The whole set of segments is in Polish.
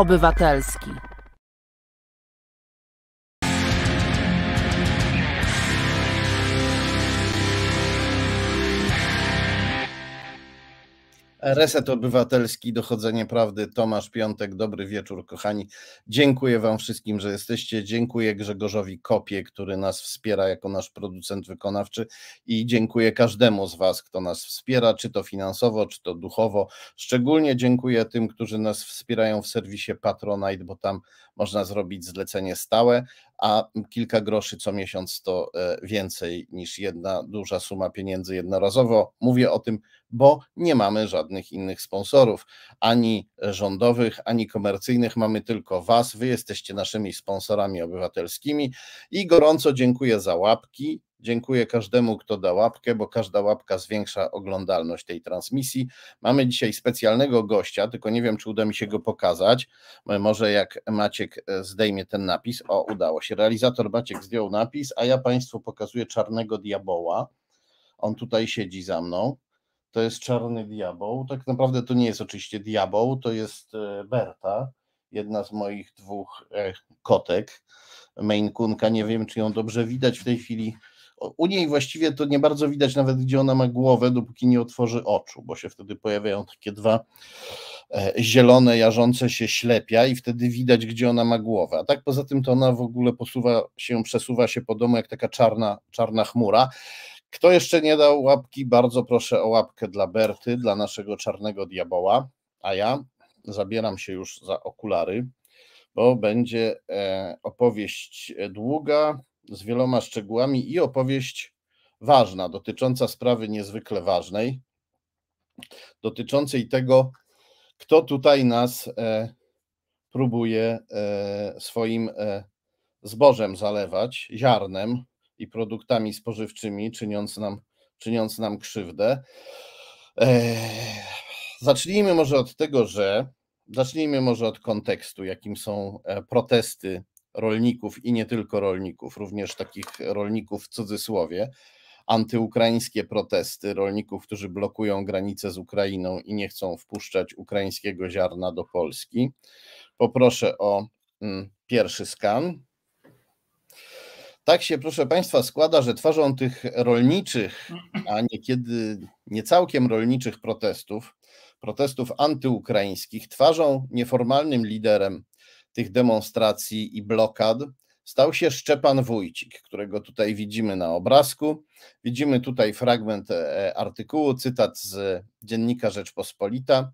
Obywatelski. Reset Obywatelski, Dochodzenie Prawdy, Tomasz Piątek, dobry wieczór kochani. Dziękuję wam wszystkim, że jesteście. Dziękuję Grzegorzowi Kopie, który nas wspiera jako nasz producent wykonawczy i dziękuję każdemu z was, kto nas wspiera, czy to finansowo, czy to duchowo. Szczególnie dziękuję tym, którzy nas wspierają w serwisie Patronite, bo tam można zrobić zlecenie stałe, a kilka groszy co miesiąc to e, więcej niż jedna duża suma pieniędzy jednorazowo. Mówię o tym bo nie mamy żadnych innych sponsorów, ani rządowych, ani komercyjnych. Mamy tylko Was. Wy jesteście naszymi sponsorami obywatelskimi i gorąco dziękuję za łapki. Dziękuję każdemu, kto da łapkę, bo każda łapka zwiększa oglądalność tej transmisji. Mamy dzisiaj specjalnego gościa, tylko nie wiem, czy uda mi się go pokazać. Może jak Maciek e, zdejmie ten napis. O, udało się. Realizator Maciek zdjął napis, a ja Państwu pokazuję czarnego diaboła. On tutaj siedzi za mną to jest Czarny Diabeł. Tak naprawdę to nie jest oczywiście Diabeł, to jest e, Berta, jedna z moich dwóch e, kotek, Mainkunka. Nie wiem, czy ją dobrze widać w tej chwili. U niej właściwie to nie bardzo widać nawet, gdzie ona ma głowę, dopóki nie otworzy oczu, bo się wtedy pojawiają takie dwa e, zielone, jarzące się ślepia i wtedy widać, gdzie ona ma głowę. A tak poza tym to ona w ogóle posuwa się, przesuwa się po domu jak taka czarna, czarna chmura. Kto jeszcze nie dał łapki, bardzo proszę o łapkę dla Berty, dla naszego czarnego diaboła, a ja zabieram się już za okulary, bo będzie e, opowieść długa z wieloma szczegółami i opowieść ważna, dotycząca sprawy niezwykle ważnej, dotyczącej tego, kto tutaj nas e, próbuje e, swoim zbożem zalewać, ziarnem, i produktami spożywczymi, czyniąc nam, czyniąc nam krzywdę. E, zacznijmy może od tego, że zacznijmy może od kontekstu, jakim są e, protesty rolników i nie tylko rolników, również takich rolników w cudzysłowie, antyukraińskie protesty rolników, którzy blokują granice z Ukrainą i nie chcą wpuszczać ukraińskiego ziarna do Polski. Poproszę o mm, pierwszy skan. Tak się, proszę Państwa, składa, że twarzą tych rolniczych, a niekiedy nie całkiem rolniczych protestów, protestów antyukraińskich, twarzą nieformalnym liderem tych demonstracji i blokad stał się Szczepan Wójcik, którego tutaj widzimy na obrazku. Widzimy tutaj fragment e, artykułu, cytat z dziennika Rzeczpospolita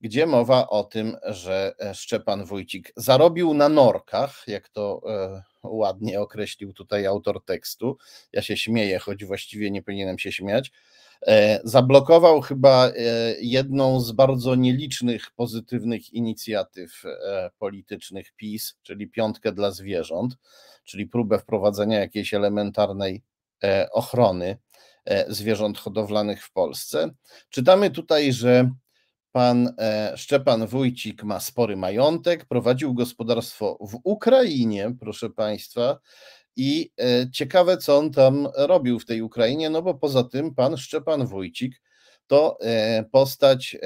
gdzie mowa o tym, że e, Szczepan Wójcik zarobił na norkach, jak to e, ładnie określił tutaj autor tekstu. Ja się śmieję, choć właściwie nie powinienem się śmiać. E, zablokował chyba jedną z bardzo nielicznych pozytywnych inicjatyw politycznych PiS, czyli piątkę dla zwierząt, czyli próbę wprowadzenia jakiejś elementarnej ochrony zwierząt hodowlanych w Polsce. Czytamy tutaj, że Pan e, Szczepan Wójcik ma spory majątek, prowadził gospodarstwo w Ukrainie, proszę Państwa. I e, ciekawe, co on tam robił w tej Ukrainie, no bo poza tym pan Szczepan Wójcik to e, postać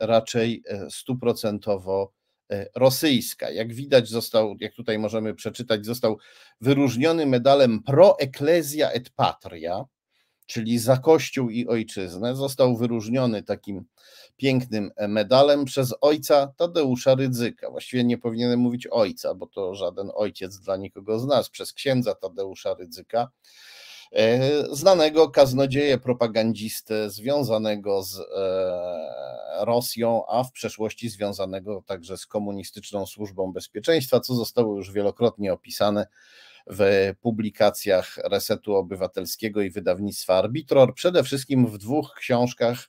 raczej stuprocentowo rosyjska. Jak widać, został, jak tutaj możemy przeczytać, został wyróżniony medalem Pro Ecclesia et Patria czyli za Kościół i Ojczyznę, został wyróżniony takim pięknym e, medalem przez ojca Tadeusza Rydzyka. Właściwie nie powinienem mówić ojca, bo to żaden ojciec dla nikogo z nas, przez księdza Tadeusza Rydzyka, e, znanego kaznodzieję, propagandzistę związanego z e, Rosją, a w przeszłości związanego także z komunistyczną służbą bezpieczeństwa, co zostało już wielokrotnie opisane w publikacjach Resetu Obywatelskiego i wydawnictwa Arbitror, przede wszystkim w dwóch książkach,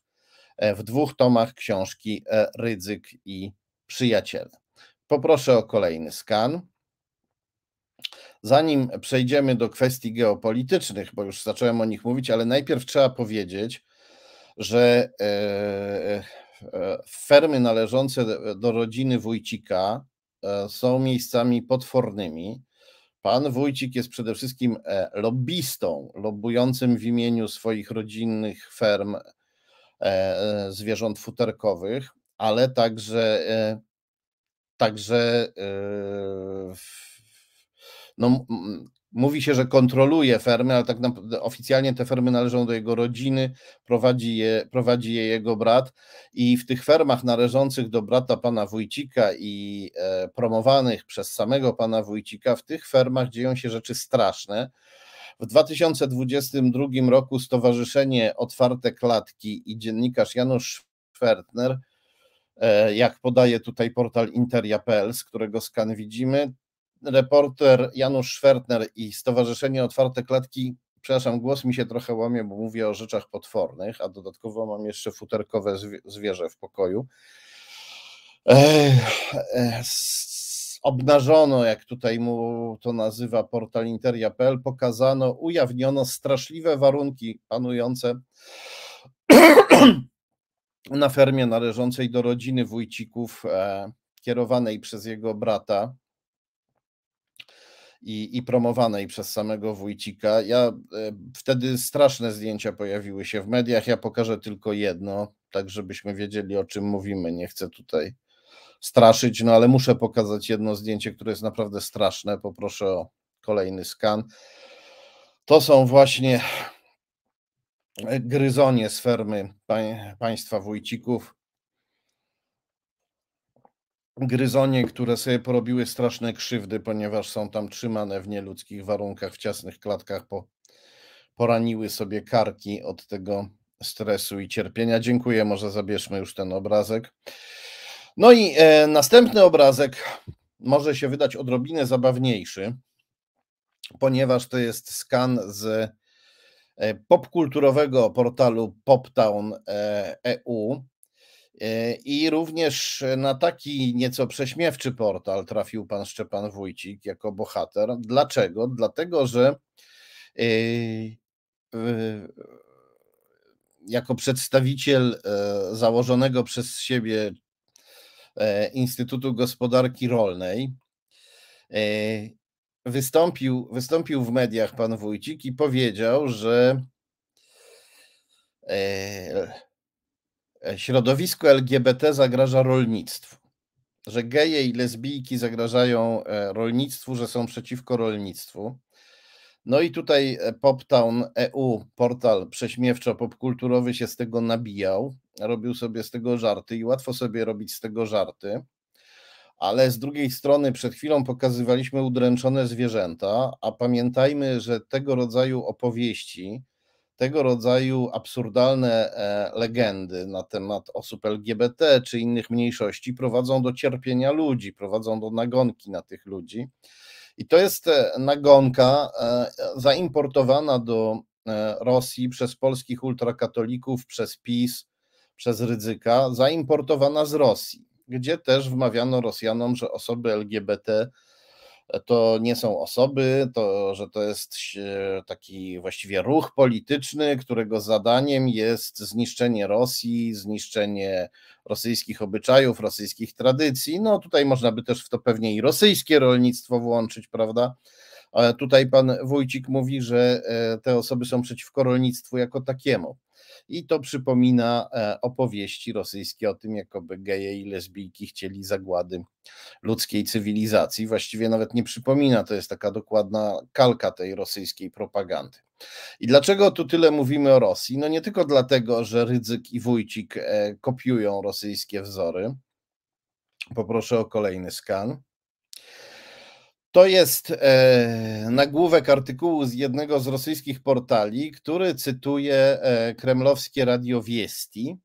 e, w dwóch tomach książki e, Ryzyk i Przyjaciele. Poproszę o kolejny skan. Zanim przejdziemy do kwestii geopolitycznych, bo już zacząłem o nich mówić, ale najpierw trzeba powiedzieć, że e, fermy należące do rodziny Wójcika są miejscami potwornymi. Pan Wójcik jest przede wszystkim e, lobbystą, lobbującym w imieniu swoich rodzinnych ferm e, e, zwierząt futerkowych, ale także także no, mówi się, że kontroluje fermy, ale tak naprawdę oficjalnie te fermy należą do jego rodziny, prowadzi je, prowadzi je jego brat i w tych fermach należących do brata pana Wójcika i e, promowanych przez samego pana Wójcika, w tych fermach dzieją się rzeczy straszne. W 2022 roku Stowarzyszenie Otwarte Klatki i dziennikarz Janusz Fertner, e, jak podaje tutaj portal interia.pl, z którego skan widzimy, reporter Janusz Schwertner i Stowarzyszenie Otwarte Klatki. Przepraszam, głos mi się trochę łamie, bo mówię o rzeczach potwornych, a dodatkowo mam jeszcze futerkowe zwierzę w pokoju. obnażono, jak tutaj mu to nazywa portal interia.pl, pokazano, ujawniono straszliwe warunki panujące na fermie należącej do rodziny Wójcików, e, kierowanej przez jego brata, i, i promowanej przez samego Wójcika. Ja e, wtedy straszne zdjęcia pojawiły się w mediach. Ja pokażę tylko jedno, tak żebyśmy wiedzieli o czym mówimy. Nie chcę tutaj straszyć, no ale muszę pokazać jedno zdjęcie, które jest naprawdę straszne. Poproszę o kolejny skan. To są właśnie gryzonie z fermy państwa Wójcików gryzonie, które sobie porobiły straszne krzywdy, ponieważ są tam trzymane w nieludzkich warunkach, w ciasnych klatkach, po, poraniły sobie karki od tego stresu i cierpienia. Dziękuję, może zabierzmy już ten obrazek. No i e, następny obrazek może się wydać odrobinę zabawniejszy, ponieważ to jest skan z e, popkulturowego portalu poptown.eu. E E, I również e, na taki nieco prześmiewczy portal trafił pan Szczepan Wójcik jako bohater. Dlaczego? Dlatego, że e, jako przedstawiciel założonego przez siebie Instytutu Gospodarki Rolnej wystąpił, wystąpił w mediach pan Wójcik i powiedział, że E, środowisku LGBT zagraża rolnictwu, że geje i lesbijki zagrażają e, rolnictwu, że są przeciwko rolnictwu. No i tutaj e, Poptown EU, portal prześmiewczo-popkulturowy się z tego nabijał, robił sobie z tego żarty i łatwo sobie robić z tego żarty. Ale z drugiej strony przed chwilą pokazywaliśmy udręczone zwierzęta, a pamiętajmy, że tego rodzaju opowieści tego rodzaju absurdalne e, legendy na temat osób LGBT czy innych mniejszości prowadzą do cierpienia ludzi, prowadzą do nagonki na tych ludzi. I to jest e, nagonka e, zaimportowana do Rosji przez polskich ultrakatolików, przez PiS, przez Rydzyka, zaimportowana z Rosji, gdzie też wmawiano Rosjanom, że osoby LGBT to nie są osoby, to że to jest e, taki właściwie ruch polityczny, którego zadaniem jest zniszczenie Rosji, zniszczenie rosyjskich obyczajów, rosyjskich tradycji. No tutaj można by też w to pewnie i rosyjskie rolnictwo włączyć, prawda? Ale tutaj pan Wójcik mówi, że e, te osoby są przeciwko rolnictwu jako takiemu i to przypomina e, opowieści rosyjskie o tym, jakoby geje i lesbijki chcieli zagłady ludzkiej cywilizacji. Właściwie nawet nie przypomina, to jest taka dokładna kalka tej rosyjskiej propagandy. I dlaczego tu tyle mówimy o Rosji? No nie tylko dlatego, że Rydzyk i Wójcik e, kopiują rosyjskie wzory. Poproszę o kolejny skan. To jest e, nagłówek artykułu z jednego z rosyjskich portali, który cytuje e, kremlowskie radio Wiesti,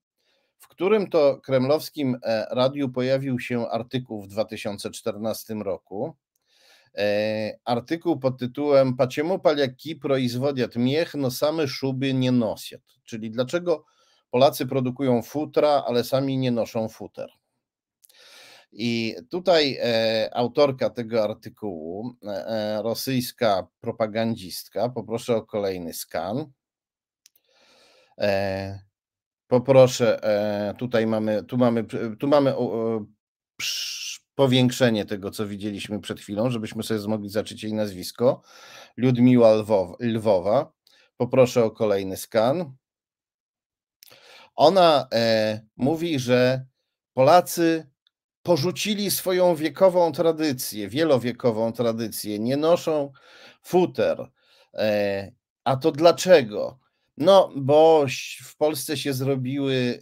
w którym to kremlowskim e, radiu pojawił się artykuł w 2014 roku. E, artykuł pod tytułem Paciemu Paliaki proizwodiat miech, no same szuby nie nosiat. Czyli dlaczego Polacy produkują futra, ale sami nie noszą futer. I tutaj e, autorka tego artykułu, e, e, rosyjska propagandistka, poproszę o kolejny skan. Poproszę, tutaj mamy, tu mamy, tu mamy powiększenie tego, co widzieliśmy przed chwilą, żebyśmy sobie mogli zacząć jej nazwisko. Ludmiła Lwowa. Poproszę o kolejny skan. Ona mówi, że Polacy porzucili swoją wiekową tradycję, wielowiekową tradycję, nie noszą futer. E, a to dlaczego? No, bo w Polsce się zrobiły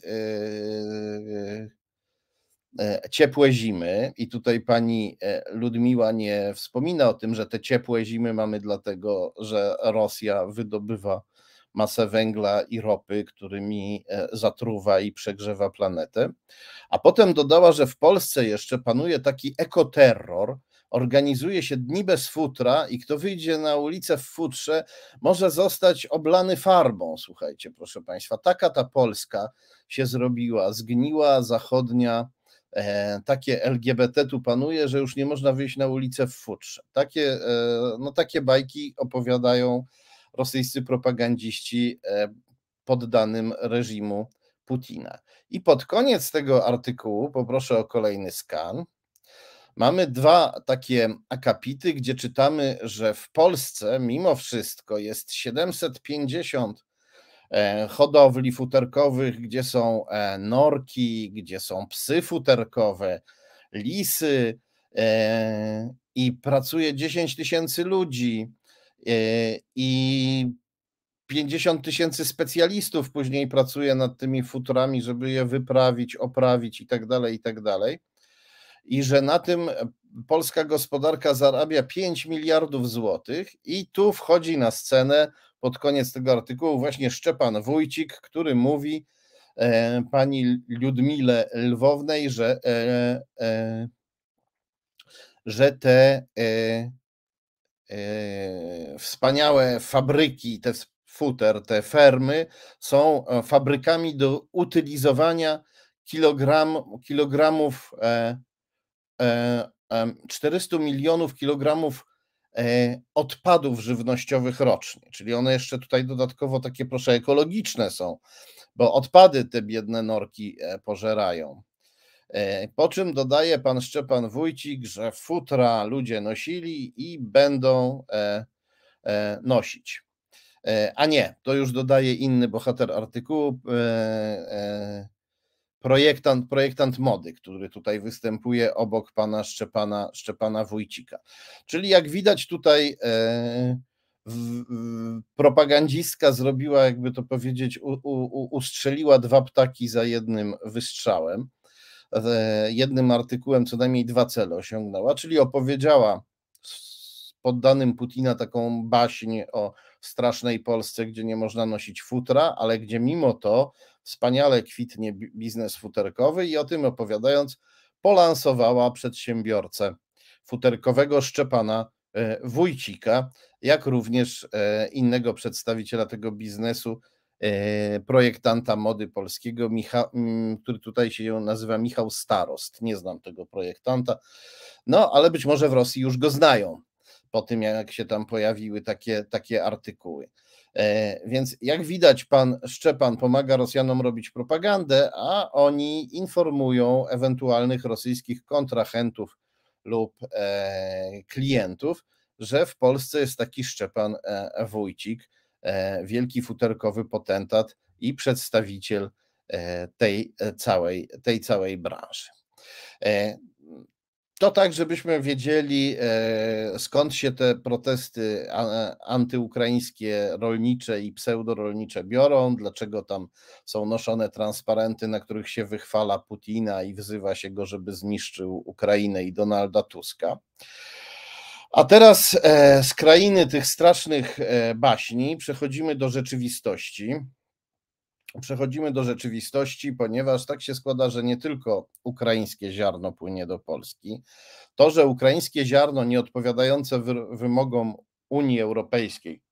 e, e, ciepłe zimy i tutaj pani Ludmiła nie wspomina o tym, że te ciepłe zimy mamy dlatego, że Rosja wydobywa masę węgla i ropy, którymi e, zatruwa i przegrzewa planetę. A potem dodała, że w Polsce jeszcze panuje taki ekoterror, organizuje się dni bez futra i kto wyjdzie na ulicę w futrze, może zostać oblany farbą. Słuchajcie, proszę Państwa, taka ta Polska się zrobiła, zgniła zachodnia. E, takie LGBT tu panuje, że już nie można wyjść na ulicę w futrze. Takie, e, no, takie bajki opowiadają rosyjscy propagandziści e, poddanym reżimu Putina. I pod koniec tego artykułu, poproszę o kolejny skan, mamy dwa takie akapity, gdzie czytamy, że w Polsce mimo wszystko jest 750 e, hodowli futerkowych, gdzie są e, norki, gdzie są psy futerkowe, lisy i pracuje 10 tysięcy ludzi. Y, I 50 tysięcy specjalistów później pracuje nad tymi futurami, żeby je wyprawić, oprawić i tak dalej, i tak dalej. I że na tym e, polska gospodarka zarabia 5 miliardów złotych, i tu wchodzi na scenę pod koniec tego artykułu właśnie Szczepan Wójcik, który mówi e, pani Ludmile Lwownej, że, e, e, że te e, E, wspaniałe fabryki, te futer, te fermy są e, fabrykami do utylizowania kilogram, kilogramów, 400 e, milionów kilogramów odpadów żywnościowych rocznie. Czyli one jeszcze tutaj dodatkowo takie, proszę, ekologiczne są, bo odpady te biedne norki pożerają. E, po czym dodaje pan Szczepan Wójcik, że futra ludzie nosili i będą e, e, nosić. A nie, to już dodaje inny bohater artykułu, projektant, projektant mody, który tutaj występuje obok pana Szczepana, Szczepana Wójcika. Czyli jak widać tutaj propagandziska zrobiła, jakby to powiedzieć, u, u, ustrzeliła dwa ptaki za jednym wystrzałem jednym artykułem co najmniej dwa cele osiągnęła, czyli opowiedziała poddanym Putina taką baśń o strasznej Polsce, gdzie nie można nosić futra, ale gdzie mimo to wspaniale kwitnie biznes futerkowy i o tym opowiadając polansowała przedsiębiorcę futerkowego Szczepana e, Wójcika, jak również e, innego przedstawiciela tego biznesu, E, projektanta mody polskiego, Micha, mm, który tutaj się nazywa Michał Starost. Nie znam tego projektanta, no ale być może w Rosji już go znają po tym, jak się tam pojawiły takie, takie artykuły. E, więc jak widać, pan Szczepan pomaga Rosjanom robić propagandę, a oni informują ewentualnych rosyjskich kontrahentów lub e, klientów, że w Polsce jest taki Szczepan Wójcik E, wielki futerkowy potentat i przedstawiciel e, tej e, całej, tej całej branży. To tak, żebyśmy wiedzieli, skąd się te protesty antyukraińskie, rolnicze i pseudorolnicze biorą, dlaczego tam są noszone transparenty, na których się wychwala Putina i wzywa się go, żeby zniszczył Ukrainę i Donalda Tuska. A teraz e, z krainy tych strasznych e, baśni przechodzimy do rzeczywistości. Przechodzimy do rzeczywistości, ponieważ tak się składa, że nie tylko ukraińskie ziarno płynie do Polski. To, że ukraińskie ziarno nieodpowiadające wymogom Unii Europejskiej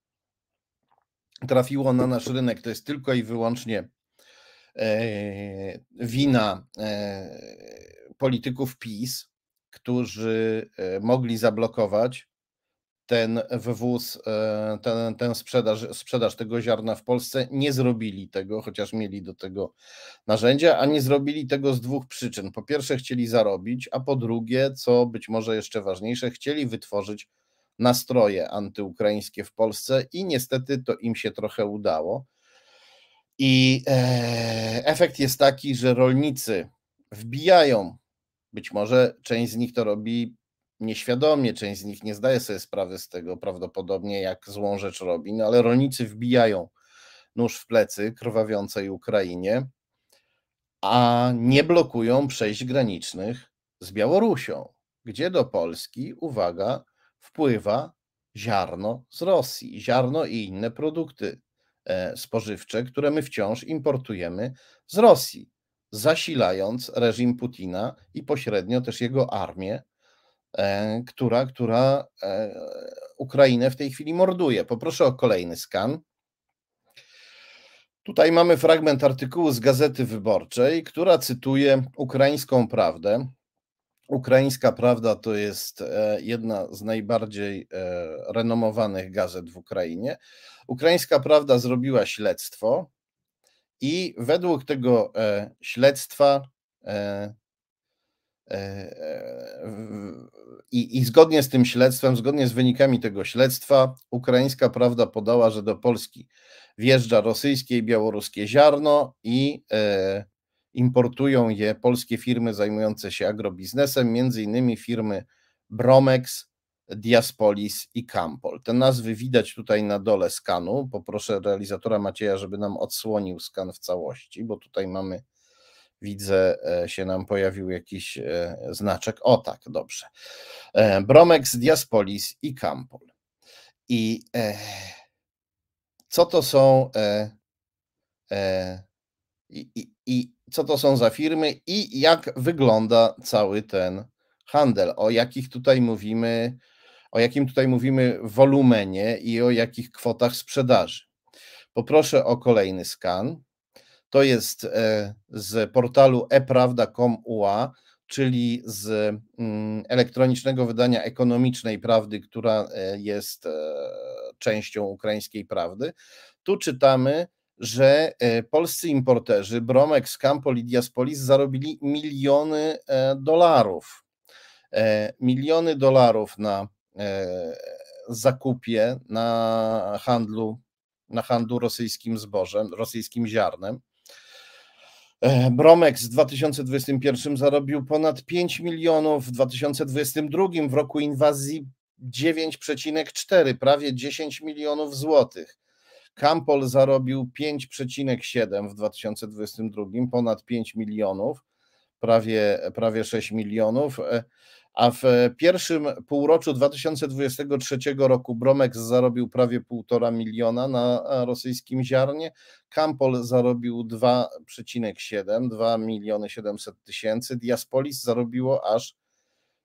trafiło na nasz rynek, to jest tylko i wyłącznie e, wina polityków PiS którzy e, mogli zablokować ten wywóz, e, ten, ten sprzedaż, sprzedaż tego ziarna w Polsce, nie zrobili tego, chociaż mieli do tego narzędzia, a nie zrobili tego z dwóch przyczyn. Po pierwsze, chcieli zarobić, a po drugie, co być może jeszcze ważniejsze, chcieli wytworzyć nastroje antyukraińskie w Polsce i niestety to im się trochę udało. I e, efekt jest taki, że rolnicy wbijają być może część z nich to robi nieświadomie, część z nich nie zdaje sobie sprawy z tego prawdopodobnie, jak złą rzecz robi, no ale rolnicy wbijają nóż w plecy krwawiącej Ukrainie, a nie blokują przejść granicznych z Białorusią, gdzie do Polski, uwaga, wpływa ziarno z Rosji, ziarno i inne produkty e, spożywcze, które my wciąż importujemy z Rosji zasilając reżim Putina i pośrednio też jego armię, e, która, która e, Ukrainę w tej chwili morduje. Poproszę o kolejny skan. Tutaj mamy fragment artykułu z Gazety Wyborczej, która cytuje ukraińską prawdę. Ukraińska Prawda to jest e, jedna z najbardziej renomowanych gazet w Ukrainie. Ukraińska Prawda zrobiła śledztwo i według tego e, śledztwa e, e, i, I, zgodnie z tym śledztwem, zgodnie z wynikami tego śledztwa, ukraińska prawda podała, że do Polski wjeżdża rosyjskie i białoruskie ziarno i e, importują je polskie firmy zajmujące się agrobiznesem, między innymi firmy Bromex, Diaspolis i Campol. Te nazwy widać tutaj na dole skanu. Poproszę realizatora Macieja, żeby nam odsłonił skan w całości, bo tutaj mamy, widzę, e, się nam pojawił jakiś e, znaczek. O tak, dobrze. E, Bromex, Diaspolis i Campol. I e, co to są e, e, i, i, i co to są za firmy i jak wygląda cały ten handel, o jakich tutaj mówimy o jakim tutaj mówimy wolumenie i o jakich kwotach sprzedaży. Poproszę o kolejny skan. To jest e, z portalu eprawda.com.ua, czyli z mm, elektronicznego wydania ekonomicznej prawdy, która e, jest e, częścią ukraińskiej prawdy. Tu czytamy, że polscy importerzy Bromek, Skampo, Lidia, Diaspolis zarobili miliony dolarów. Miliony dolarów na E, zakupie na handlu, na handlu rosyjskim zbożem, rosyjskim ziarnem. E, Bromex w 2021 zarobił ponad 5 milionów, w 2022 w roku inwazji 9,4, prawie 10 milionów złotych. Kampol zarobił 5,7 w 2022, ponad 5 milionów, prawie, prawie 6 milionów. E, a w pierwszym półroczu 2023 roku Bromex zarobił prawie 1,5 miliona na e, rosyjskim ziarnie, Kampol zarobił 2,7, 2 miliony 700 tysięcy, Diaspolis zarobiło aż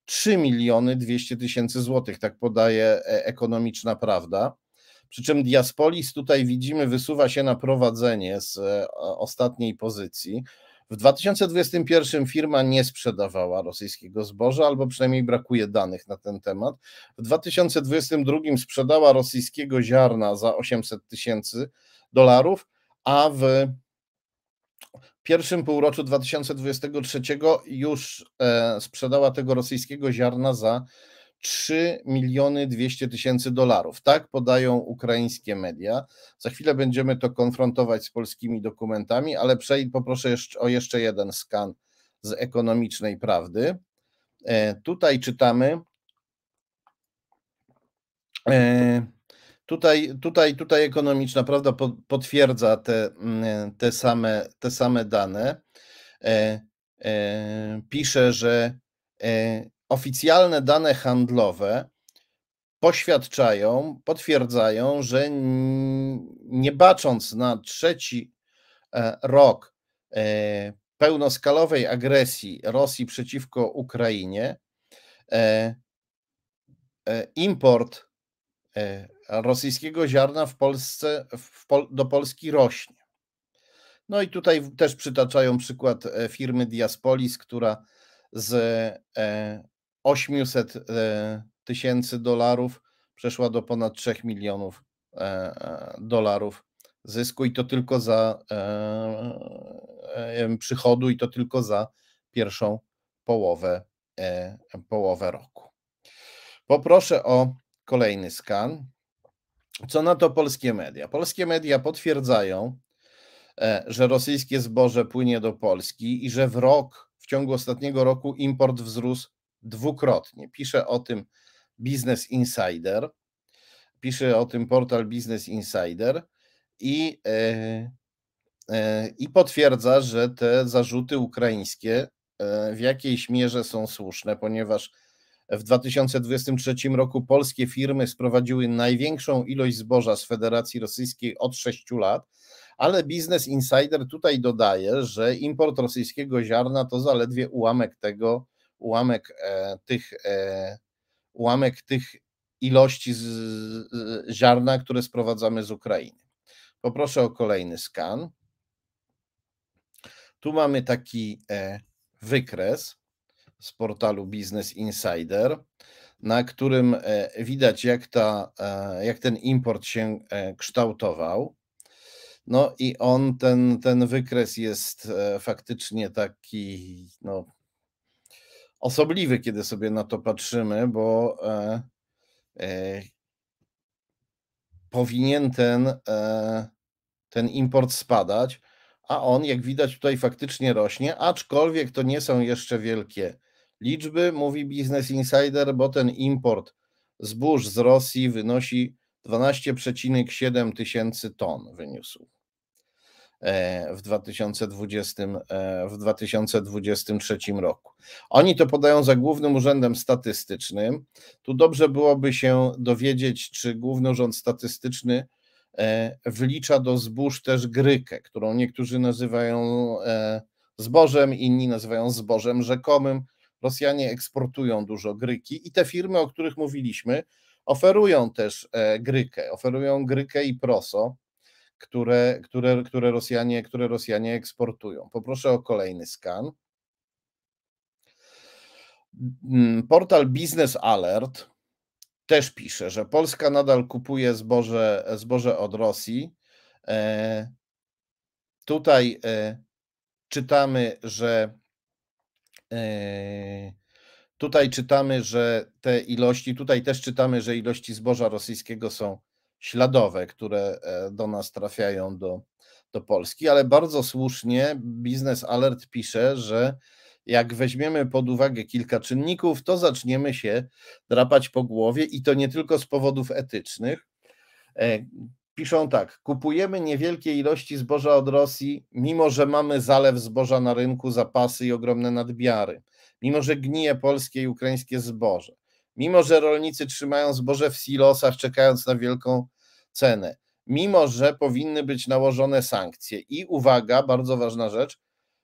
3 miliony 200 tysięcy złotych, tak podaje e, ekonomiczna prawda. Przy czym Diaspolis tutaj widzimy wysuwa się na prowadzenie z e, ostatniej pozycji. W 2021 firma nie sprzedawała rosyjskiego zboża, albo przynajmniej brakuje danych na ten temat. W 2022 sprzedała rosyjskiego ziarna za 800 tysięcy dolarów, a w pierwszym półroczu 2023 już e, sprzedała tego rosyjskiego ziarna za 3 miliony 200 tysięcy dolarów. Tak podają ukraińskie media. Za chwilę będziemy to konfrontować z polskimi dokumentami, ale poproszę jeszcze, o jeszcze jeden skan z ekonomicznej prawdy. E, tutaj czytamy. E, tutaj, tutaj, tutaj ekonomiczna prawda potwierdza te, mm, te, same, te same dane. E, pisze, że oficjalne dane handlowe poświadczają, potwierdzają, że nie bacząc na trzeci e, rok e, pełnoskalowej agresji Rosji przeciwko Ukrainie, e, import rosyjskiego ziarna w Polsce, w Pol do Polski rośnie. No i tutaj też przytaczają przykład firmy Diaspolis, która z 800 e, tysięcy dolarów przeszła do ponad 3 milionów e, e, dolarów zysku i to tylko za przychodu i to tylko za pierwszą połowę, połowę roku. Poproszę o kolejny skan. Co na to polskie media? Polskie media potwierdzają, że rosyjskie zboże płynie do Polski i że w rok, w ciągu ostatniego roku import wzrósł dwukrotnie. Pisze o tym Business Insider, pisze o tym portal Business Insider i, e, e, i potwierdza, że te zarzuty ukraińskie e, w jakiejś mierze są słuszne, ponieważ w 2023 roku polskie firmy sprowadziły największą ilość zboża z Federacji Rosyjskiej od 6 lat, ale Business Insider tutaj dodaje, że import rosyjskiego ziarna to zaledwie ułamek tego, ułamek e, tych, e, ułamek tych ilości z, z ziarna, które sprowadzamy z Ukrainy. Poproszę o kolejny skan. Tu mamy taki e, wykres z portalu Business Insider, na którym widać, jak, ta, jak ten import się kształtował. No i on, ten, ten wykres jest faktycznie taki, no, osobliwy, kiedy sobie na to patrzymy, bo e, e, powinien ten, e, ten import spadać, a on, jak widać, tutaj faktycznie rośnie, aczkolwiek to nie są jeszcze wielkie liczby, mówi Business Insider, bo ten import zbóż z Rosji wynosi 12,7 tysięcy ton wyniósł. E, w 2020, e, w 2023 roku. Oni to podają za Głównym Urzędem Statystycznym. Tu dobrze byłoby się dowiedzieć, czy Główny Urząd Statystyczny e, wlicza do zbóż też grykę, którą niektórzy nazywają zbożem, inni nazywają zbożem rzekomym. Rosjanie eksportują dużo gryki i te firmy, o których mówiliśmy, oferują też grykę, oferują grykę i proso które, które, które, Rosjanie, które Rosjanie eksportują. Poproszę o kolejny skan. Mm, portal Business Alert też pisze, że Polska nadal kupuje zboże, zboże od Rosji. E, tutaj e, czytamy, że e, tutaj czytamy, że te ilości, tutaj też czytamy, że ilości zboża rosyjskiego są śladowe, które e, do nas trafiają do, do Polski, ale bardzo słusznie Business Alert pisze, że jak weźmiemy pod uwagę kilka czynników, to zaczniemy się drapać po głowie i to nie tylko z powodów etycznych. E, piszą tak: kupujemy niewielkie ilości zboża od Rosji, mimo że mamy zalew zboża na rynku, zapasy i ogromne nadbiary, mimo że gnije polskie i ukraińskie zboże mimo że rolnicy trzymają zboże w silosach, czekając na wielką cenę, mimo że powinny być nałożone sankcje. I uwaga, bardzo ważna rzecz,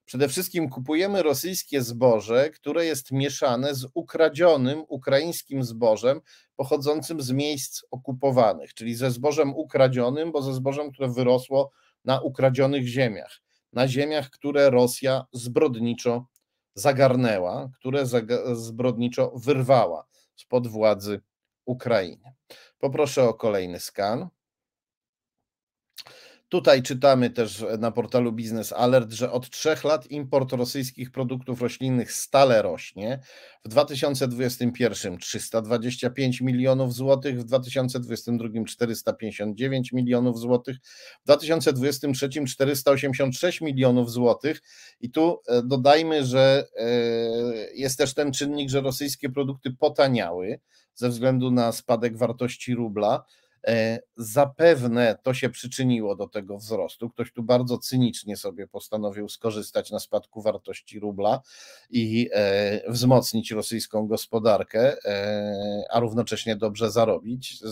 przede wszystkim kupujemy rosyjskie zboże, które jest mieszane z ukradzionym ukraińskim zbożem pochodzącym z miejsc okupowanych, czyli ze zbożem ukradzionym, bo ze zbożem, które wyrosło na ukradzionych ziemiach, na ziemiach, które Rosja zbrodniczo zagarnęła, które zbrodniczo wyrwała spod władzy Ukrainy. Poproszę o kolejny skan. Tutaj czytamy też na portalu Business Alert, że od trzech lat import rosyjskich produktów roślinnych stale rośnie. W 2021 325 milionów złotych, w 2022 459 milionów złotych, w 2023 486 milionów złotych. I tu e, dodajmy, że e, jest też ten czynnik, że rosyjskie produkty potaniały ze względu na spadek wartości rubla E, zapewne to się przyczyniło do tego wzrostu. Ktoś tu bardzo cynicznie sobie postanowił skorzystać na spadku wartości rubla i e, wzmocnić rosyjską gospodarkę, e, a równocześnie dobrze zarobić,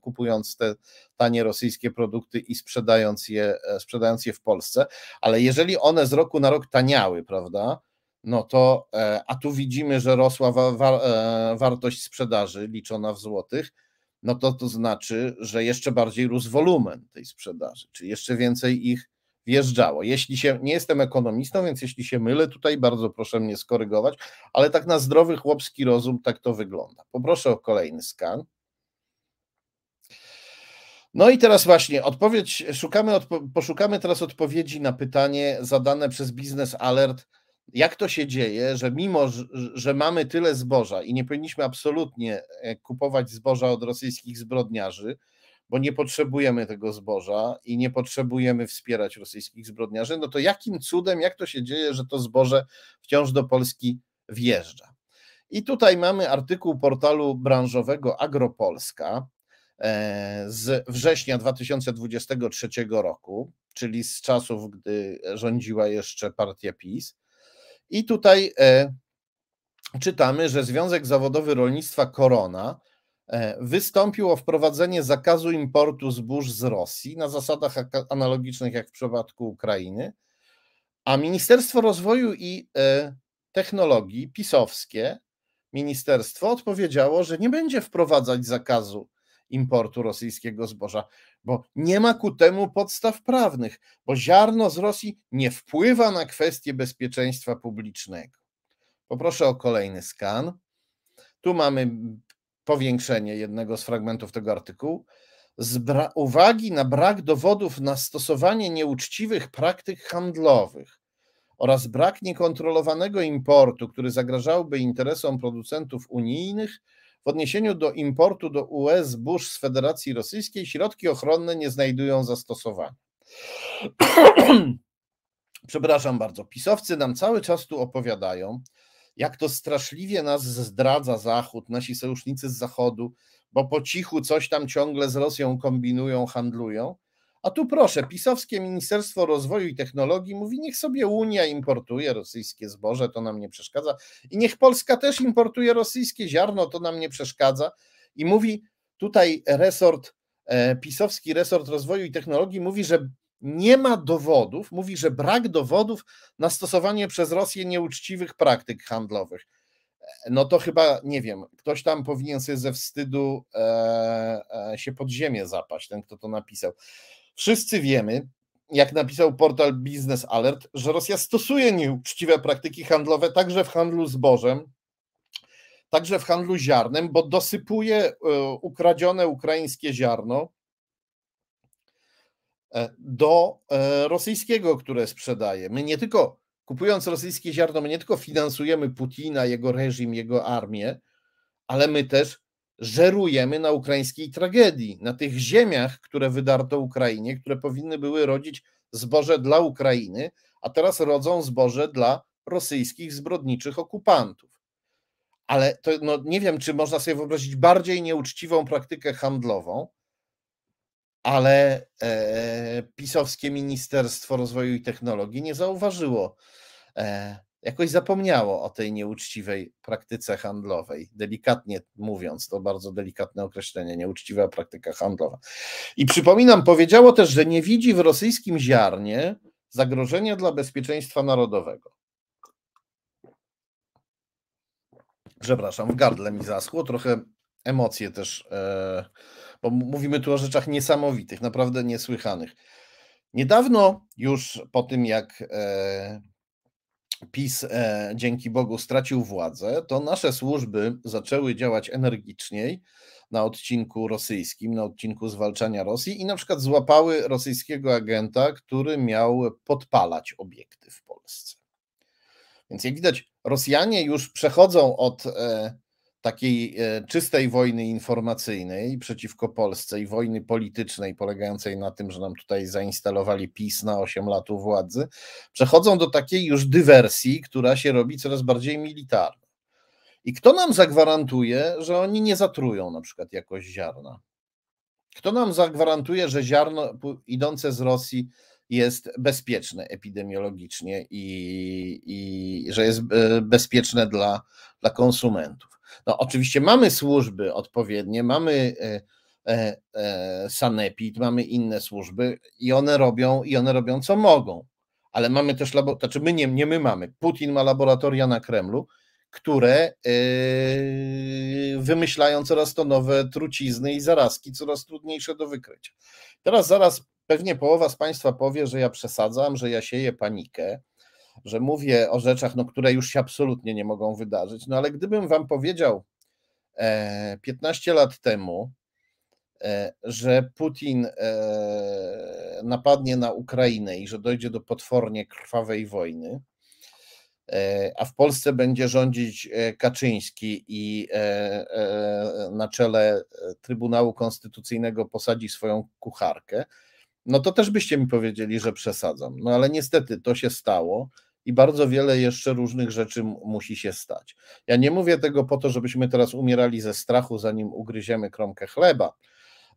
kupując te tanie rosyjskie produkty i sprzedając je, sprzedając je w Polsce. Ale jeżeli one z roku na rok taniały, prawda? no to, a tu widzimy, że rosła wa, wa, wartość sprzedaży liczona w złotych, no to to znaczy, że jeszcze bardziej rósł wolumen tej sprzedaży, czyli jeszcze więcej ich wjeżdżało. Jeśli się, nie jestem ekonomistą, więc jeśli się mylę tutaj, bardzo proszę mnie skorygować, ale tak na zdrowy chłopski rozum tak to wygląda. Poproszę o kolejny skan. No i teraz właśnie odpowiedź, szukamy, odpo, poszukamy teraz odpowiedzi na pytanie zadane przez Biznes Alert, jak to się dzieje, że mimo, że mamy tyle zboża i nie powinniśmy absolutnie e, kupować zboża od rosyjskich zbrodniarzy, bo nie potrzebujemy tego zboża i nie potrzebujemy wspierać rosyjskich zbrodniarzy, no to jakim cudem, jak to się dzieje, że to zboże wciąż do Polski wjeżdża? I tutaj mamy artykuł portalu branżowego Agropolska e, z września 2023 roku, czyli z czasów, gdy rządziła jeszcze partia PiS. I tutaj e, czytamy, że Związek Zawodowy Rolnictwa Korona e, wystąpił o wprowadzenie zakazu importu zbóż z Rosji na zasadach analogicznych jak w przypadku Ukrainy, a Ministerstwo Rozwoju i e, Technologii pisowskie ministerstwo odpowiedziało, że nie będzie wprowadzać zakazu importu rosyjskiego zboża, bo nie ma ku temu podstaw prawnych, bo ziarno z Rosji nie wpływa na kwestie bezpieczeństwa publicznego. Poproszę o kolejny skan. Tu mamy powiększenie jednego z fragmentów tego artykułu. Z uwagi na brak dowodów na stosowanie nieuczciwych praktyk handlowych oraz brak niekontrolowanego importu, który zagrażałby interesom producentów unijnych, w odniesieniu do importu do UE zbóż z Federacji Rosyjskiej środki ochronne nie znajdują zastosowania. Przepraszam bardzo, pisowcy nam cały czas tu opowiadają, jak to straszliwie nas zdradza Zachód, nasi sojusznicy z Zachodu, bo po cichu coś tam ciągle z Rosją kombinują, handlują. A tu proszę, pisowskie Ministerstwo Rozwoju i Technologii mówi, niech sobie Unia importuje rosyjskie zboże, to nam nie przeszkadza. I niech Polska też importuje rosyjskie ziarno, to nam nie przeszkadza. I mówi tutaj resort, e, pisowski resort rozwoju i technologii mówi, że nie ma dowodów, mówi, że brak dowodów na stosowanie przez Rosję nieuczciwych praktyk handlowych. E, no to chyba, nie wiem, ktoś tam powinien sobie ze wstydu e, e, się pod ziemię zapaść, ten kto to napisał. Wszyscy wiemy, jak napisał portal Business Alert, że Rosja stosuje nieuczciwe praktyki handlowe także w handlu zbożem, także w handlu ziarnem, bo dosypuje e, ukradzione ukraińskie ziarno e, do e, rosyjskiego, które sprzedaje. My nie tylko kupując rosyjskie ziarno, my nie tylko finansujemy Putina, jego reżim, jego armię, ale my też żerujemy na ukraińskiej tragedii, na tych ziemiach, które wydarto Ukrainie, które powinny były rodzić zboże dla Ukrainy, a teraz rodzą zboże dla rosyjskich zbrodniczych okupantów. Ale to, no, nie wiem, czy można sobie wyobrazić bardziej nieuczciwą praktykę handlową, ale e, pisowskie Ministerstwo Rozwoju i Technologii nie zauważyło e, jakoś zapomniało o tej nieuczciwej praktyce handlowej. Delikatnie mówiąc, to bardzo delikatne określenie, nieuczciwa praktyka handlowa. I przypominam, powiedziało też, że nie widzi w rosyjskim ziarnie zagrożenia dla bezpieczeństwa narodowego. Przepraszam, w gardle mi zaschło, trochę emocje też, e, bo mówimy tu o rzeczach niesamowitych, naprawdę niesłychanych. Niedawno, już po tym jak e, PiS e, dzięki Bogu stracił władzę, to nasze służby zaczęły działać energiczniej na odcinku rosyjskim, na odcinku zwalczania Rosji i na przykład złapały rosyjskiego agenta, który miał podpalać obiekty w Polsce. Więc jak widać, Rosjanie już przechodzą od e, takiej e, czystej wojny informacyjnej przeciwko Polsce i wojny politycznej polegającej na tym, że nam tutaj zainstalowali PiS na 8 lat u władzy, przechodzą do takiej już dywersji, która się robi coraz bardziej militarna. I kto nam zagwarantuje, że oni nie zatrują na przykład jakoś ziarna? Kto nam zagwarantuje, że ziarno idące z Rosji jest bezpieczne epidemiologicznie i, i że jest e, bezpieczne dla, dla konsumentów? No, oczywiście mamy służby odpowiednie, mamy e, e, e, sanepid, mamy inne służby i one robią, i one robią co mogą. Ale mamy też laboratoria, znaczy my nie, nie my mamy. Putin ma laboratoria na Kremlu, które wymyślają coraz to nowe trucizny i zarazki, coraz trudniejsze do wykrycia. Teraz zaraz pewnie połowa z Państwa powie, że ja przesadzam, że ja sieję panikę, że mówię o rzeczach, no, które już się absolutnie nie mogą wydarzyć. No ale gdybym wam powiedział e, 15 lat temu, e, że Putin e, napadnie na Ukrainę i że dojdzie do potwornie krwawej wojny, e, a w Polsce będzie rządzić e, Kaczyński i e, na czele Trybunału Konstytucyjnego posadzi swoją kucharkę, no to też byście mi powiedzieli, że przesadzam. No ale niestety to się stało i bardzo wiele jeszcze różnych rzeczy musi się stać. Ja nie mówię tego po to, żebyśmy teraz umierali ze strachu, zanim ugryziemy kromkę chleba.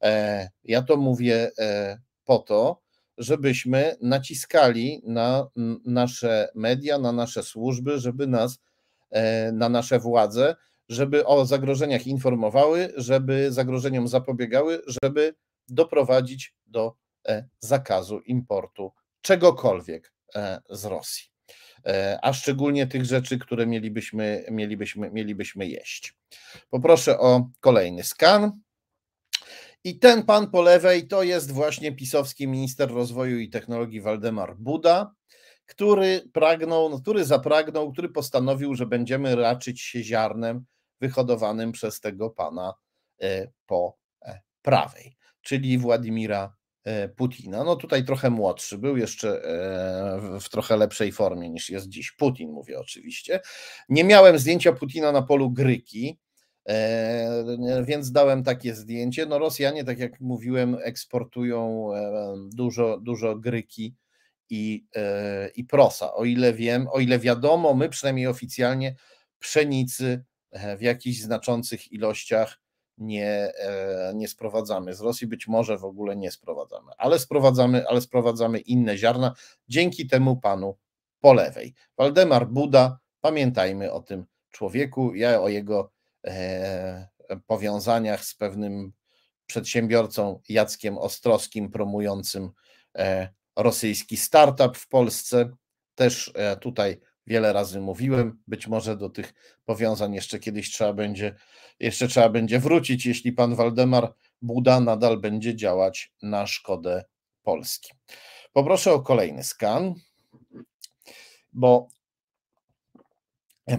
E, ja to mówię e, po to, żebyśmy naciskali na nasze media, na nasze służby, żeby nas, e, na nasze władze, żeby o zagrożeniach informowały, żeby zagrożeniom zapobiegały, żeby doprowadzić do zakazu importu czegokolwiek z Rosji. E, a szczególnie tych rzeczy, które mielibyśmy, mielibyśmy, mielibyśmy jeść. Poproszę o kolejny skan. I ten pan po lewej to jest właśnie pisowski minister rozwoju i technologii Waldemar Buda, który pragnął, no, który zapragnął, który postanowił, że będziemy raczyć się ziarnem wyhodowanym przez tego pana e, po e, prawej, czyli Władimira E, Putina. No tutaj trochę młodszy, był jeszcze e, w trochę lepszej formie niż jest dziś. Putin, mówię oczywiście. Nie miałem zdjęcia Putina na polu Gryki. E, więc dałem takie zdjęcie. No Rosjanie, tak jak mówiłem, eksportują dużo, dużo gryki i, i prosa. O ile wiem, o ile wiadomo, my przynajmniej oficjalnie pszenicy w jakichś znaczących ilościach nie, e, nie sprowadzamy. Z Rosji być może w ogóle nie sprowadzamy, ale sprowadzamy, ale sprowadzamy inne ziarna dzięki temu panu po lewej. Waldemar Buda, pamiętajmy o tym człowieku. Ja o jego e, powiązaniach z pewnym przedsiębiorcą Jackiem Ostrowskim promującym e, rosyjski startup w Polsce też e, tutaj wiele razy mówiłem. Być może do tych powiązań jeszcze kiedyś trzeba będzie, jeszcze trzeba będzie wrócić, jeśli pan Waldemar Buda nadal będzie działać na szkodę Polski. Poproszę o kolejny skan, bo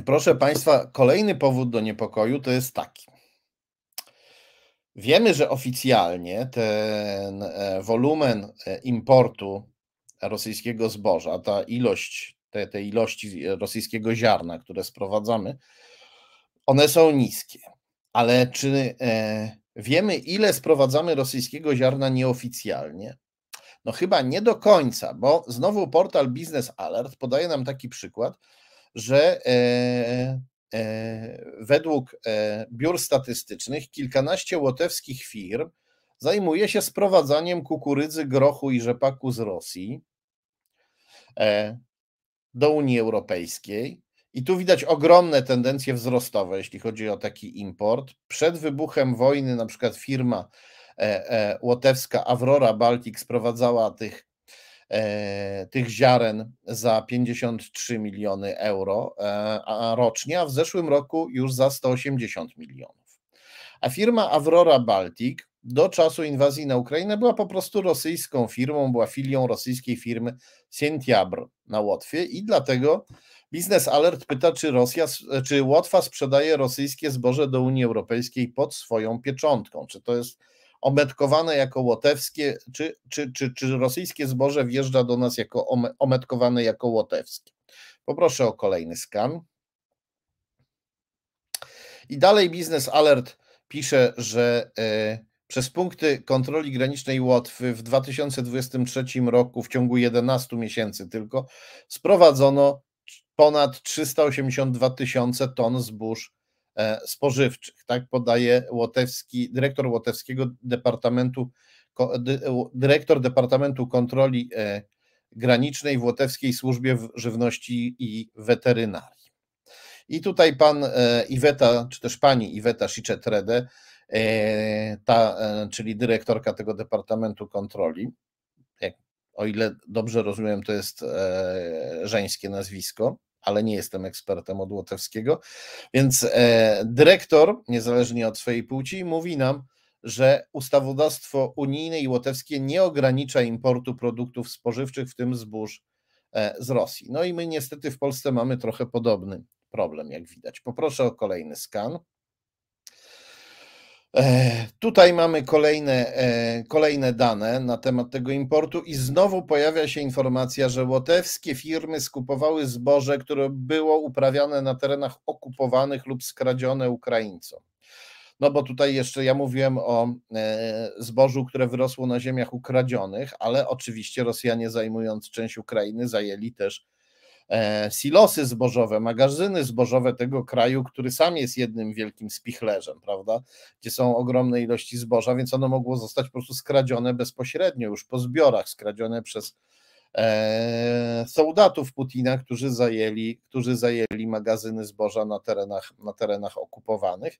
proszę Państwa, kolejny powód do niepokoju to jest taki. Wiemy, że oficjalnie ten e, wolumen e, importu rosyjskiego zboża, ta ilość te, te ilości e, rosyjskiego ziarna, które sprowadzamy, one są niskie. Ale czy e, wiemy, ile sprowadzamy rosyjskiego ziarna nieoficjalnie? No chyba nie do końca, bo znowu portal Business Alert podaje nam taki przykład, że e, e, według e, biur statystycznych kilkanaście łotewskich firm zajmuje się sprowadzaniem kukurydzy, grochu i rzepaku z Rosji. E, do Unii Europejskiej. I tu widać ogromne tendencje wzrostowe, jeśli chodzi o taki import. Przed wybuchem wojny, na przykład firma e, e, łotewska Aurora Baltic sprowadzała tych, e, tych ziaren za 53 miliony euro rocznie, a w zeszłym roku już za 180 milionów. A firma Aurora Baltic do czasu inwazji na Ukrainę była po prostu rosyjską firmą, była filią rosyjskiej firmy Sientiabr na Łotwie i dlatego Biznes Alert pyta, czy Rosja, czy Łotwa sprzedaje rosyjskie zboże do Unii Europejskiej pod swoją pieczątką. Czy to jest ometkowane jako łotewskie, czy, czy, czy, czy rosyjskie zboże wjeżdża do nas jako ometkowane jako łotewskie. Poproszę o kolejny skan. I dalej Biznes Alert pisze, że. Yy, przez punkty kontroli granicznej Łotwy w 2023 roku w ciągu 11 miesięcy tylko sprowadzono ponad 382 tysiące ton zbóż e, spożywczych. Tak podaje łotewski, dyrektor łotewskiego departamentu, dyrektor Departamentu Kontroli e, Granicznej w Łotewskiej Służbie Żywności i Weterynarii. I tutaj pan e, Iweta, czy też pani Iweta Sziczetrede E, ta, e, czyli dyrektorka tego Departamentu Kontroli. Jak, o ile dobrze rozumiem, to jest e, żeńskie nazwisko, ale nie jestem ekspertem od Łotewskiego. Więc dyrektor, niezależnie od swojej płci, mówi nam, że ustawodawstwo unijne i łotewskie nie ogranicza importu produktów spożywczych, w tym zbóż z Rosji. No i my niestety w Polsce mamy trochę podobny problem, jak widać. Poproszę o kolejny skan. E, tutaj mamy kolejne, e, kolejne dane na temat tego importu i znowu pojawia się informacja, że łotewskie firmy skupowały zboże, które było uprawiane na terenach okupowanych lub skradzione Ukraińcom. No bo tutaj jeszcze ja mówiłem o e, zbożu, które wyrosło na ziemiach ukradzionych, ale oczywiście Rosjanie zajmując część Ukrainy zajęli też E, silosy zbożowe, magazyny zbożowe tego kraju, który sam jest jednym wielkim spichlerzem, prawda? Gdzie są ogromne ilości zboża, więc ono mogło zostać po prostu skradzione bezpośrednio już po zbiorach, skradzione przez e, soldatów Putina, którzy zajęli, którzy zajęli magazyny zboża na terenach, na terenach okupowanych.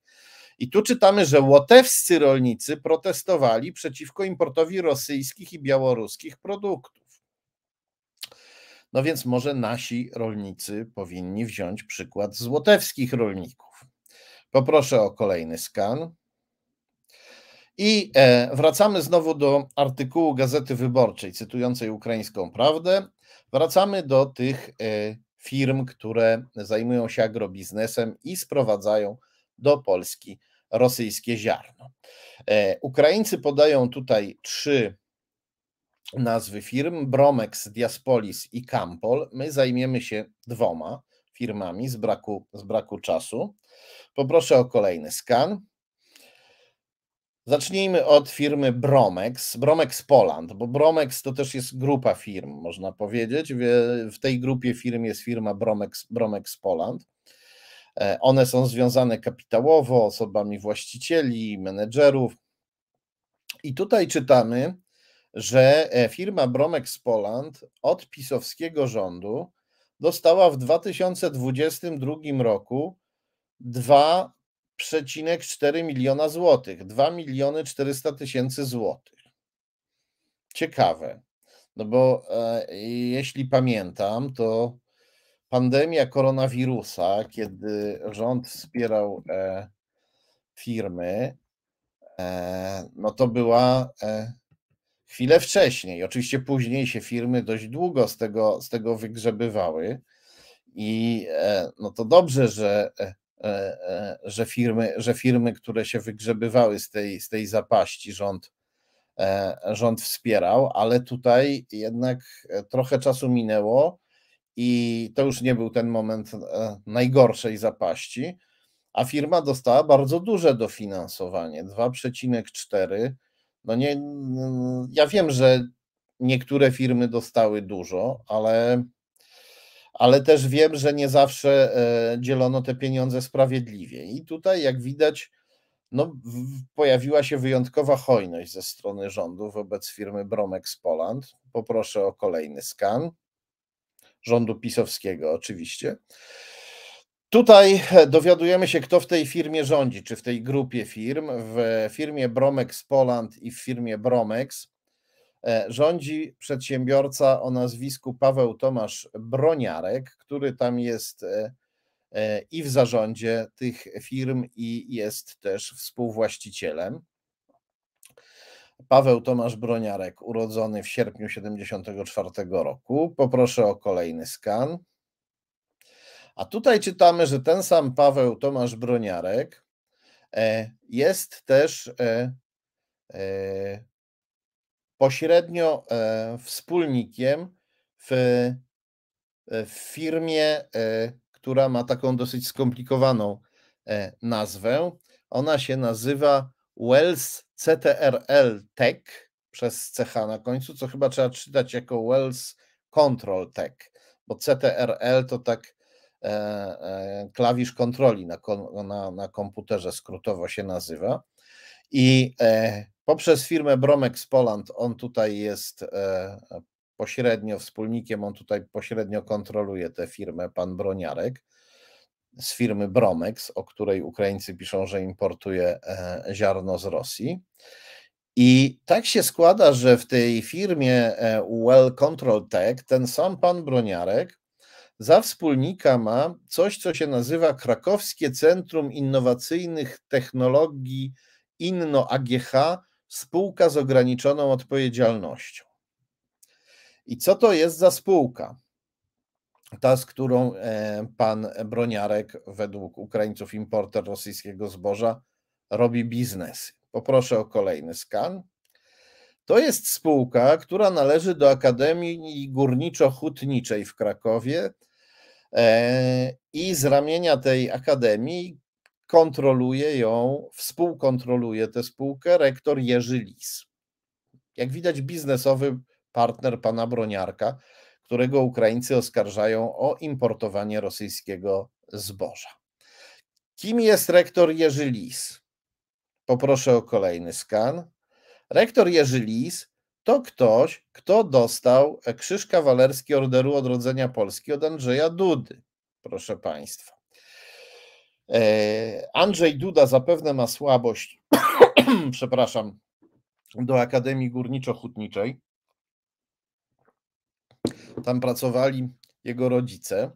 I tu czytamy, że łotewscy rolnicy protestowali przeciwko importowi rosyjskich i białoruskich produktów. No więc może nasi rolnicy powinni wziąć przykład złotewskich rolników. Poproszę o kolejny skan. I e, wracamy znowu do artykułu Gazety Wyborczej cytującej ukraińską prawdę. Wracamy do tych e, firm, które zajmują się agrobiznesem i sprowadzają do Polski rosyjskie ziarno. E, Ukraińcy podają tutaj trzy nazwy firm Bromex, Diaspolis i Campol. My zajmiemy się dwoma firmami z braku, z braku czasu. Poproszę o kolejny skan. Zacznijmy od firmy Bromex, Bromex Poland, bo Bromex to też jest grupa firm, można powiedzieć. W tej grupie firm jest firma Bromex, Bromex Poland. E, one są związane kapitałowo, osobami właścicieli, menedżerów. I tutaj czytamy, że e, firma Bromex Poland od pisowskiego rządu dostała w 2022 roku 2,4 miliona złotych, 2 miliony 400 tysięcy złotych. Ciekawe, no bo e, jeśli pamiętam, to pandemia koronawirusa, kiedy rząd wspierał e, firmy, e, no to była e, chwilę wcześniej. Oczywiście później się firmy dość długo z tego, z tego wygrzebywały i e, no to dobrze, że, e, e, że, firmy, że firmy, które się wygrzebywały z tej, z tej zapaści, rząd, rząd wspierał, ale tutaj jednak trochę czasu minęło i to już nie był ten moment najgorszej zapaści, a firma dostała bardzo duże dofinansowanie 2,4 no nie, ja wiem, że niektóre firmy dostały dużo, ale, ale też wiem, że nie zawsze e, dzielono te pieniądze sprawiedliwie. I tutaj, jak widać, no, pojawiła się wyjątkowa hojność ze strony rządu wobec firmy Bromex Poland. Poproszę o kolejny skan rządu pisowskiego, oczywiście. Tutaj e, dowiadujemy się, kto w tej firmie rządzi, czy w tej grupie firm. W firmie Bromex Poland i w firmie Bromex e, rządzi przedsiębiorca o nazwisku Paweł Tomasz Broniarek, który tam jest e, i w zarządzie tych firm, i jest też współwłaścicielem. Paweł Tomasz Broniarek, urodzony w sierpniu 1974 roku. Poproszę o kolejny skan. A tutaj czytamy, że ten sam Paweł Tomasz Broniarek e, jest też e, e, pośrednio wspólnikiem w, firmie, która ma taką dosyć skomplikowaną nazwę. Ona się nazywa Wells CTRL Tech przez CH na końcu, co chyba trzeba czytać jako Wells Control Tech, bo CTRL to tak E, e, klawisz kontroli na, na, na komputerze, skrótowo się nazywa. I e, poprzez firmę Bromex Poland on tutaj jest pośrednio wspólnikiem, on tutaj pośrednio kontroluje tę firmę, pan Broniarek z firmy Bromex, o której Ukraińcy piszą, że importuje ziarno z Rosji. I tak się składa, że w tej firmie Well Control Tech ten sam pan Broniarek za wspólnika ma coś, co się nazywa Krakowskie Centrum Innowacyjnych Technologii Inno AGH, spółka z ograniczoną odpowiedzialnością. I co to jest za spółka? Ta, z którą e, pan Broniarek, według Ukraińców importer rosyjskiego zboża, robi biznes. Poproszę o kolejny skan. To jest spółka, która należy do Akademii Górniczo-Hutniczej w Krakowie, E, I z ramienia tej akademii kontroluje ją, współkontroluje tę spółkę rektor Jerzy Lis. Jak widać, biznesowy partner pana Broniarka, którego Ukraińcy oskarżają o importowanie rosyjskiego zboża. Kim jest rektor Jerzy Lis? Poproszę o kolejny skan. Rektor Jerzy Lis to ktoś, kto dostał e, Krzyż Kawalerski Orderu Odrodzenia Polski od Andrzeja Dudy, proszę Państwa. E, Andrzej Duda zapewne ma słabość, przepraszam, do Akademii Górniczo-Hutniczej. Tam pracowali jego rodzice.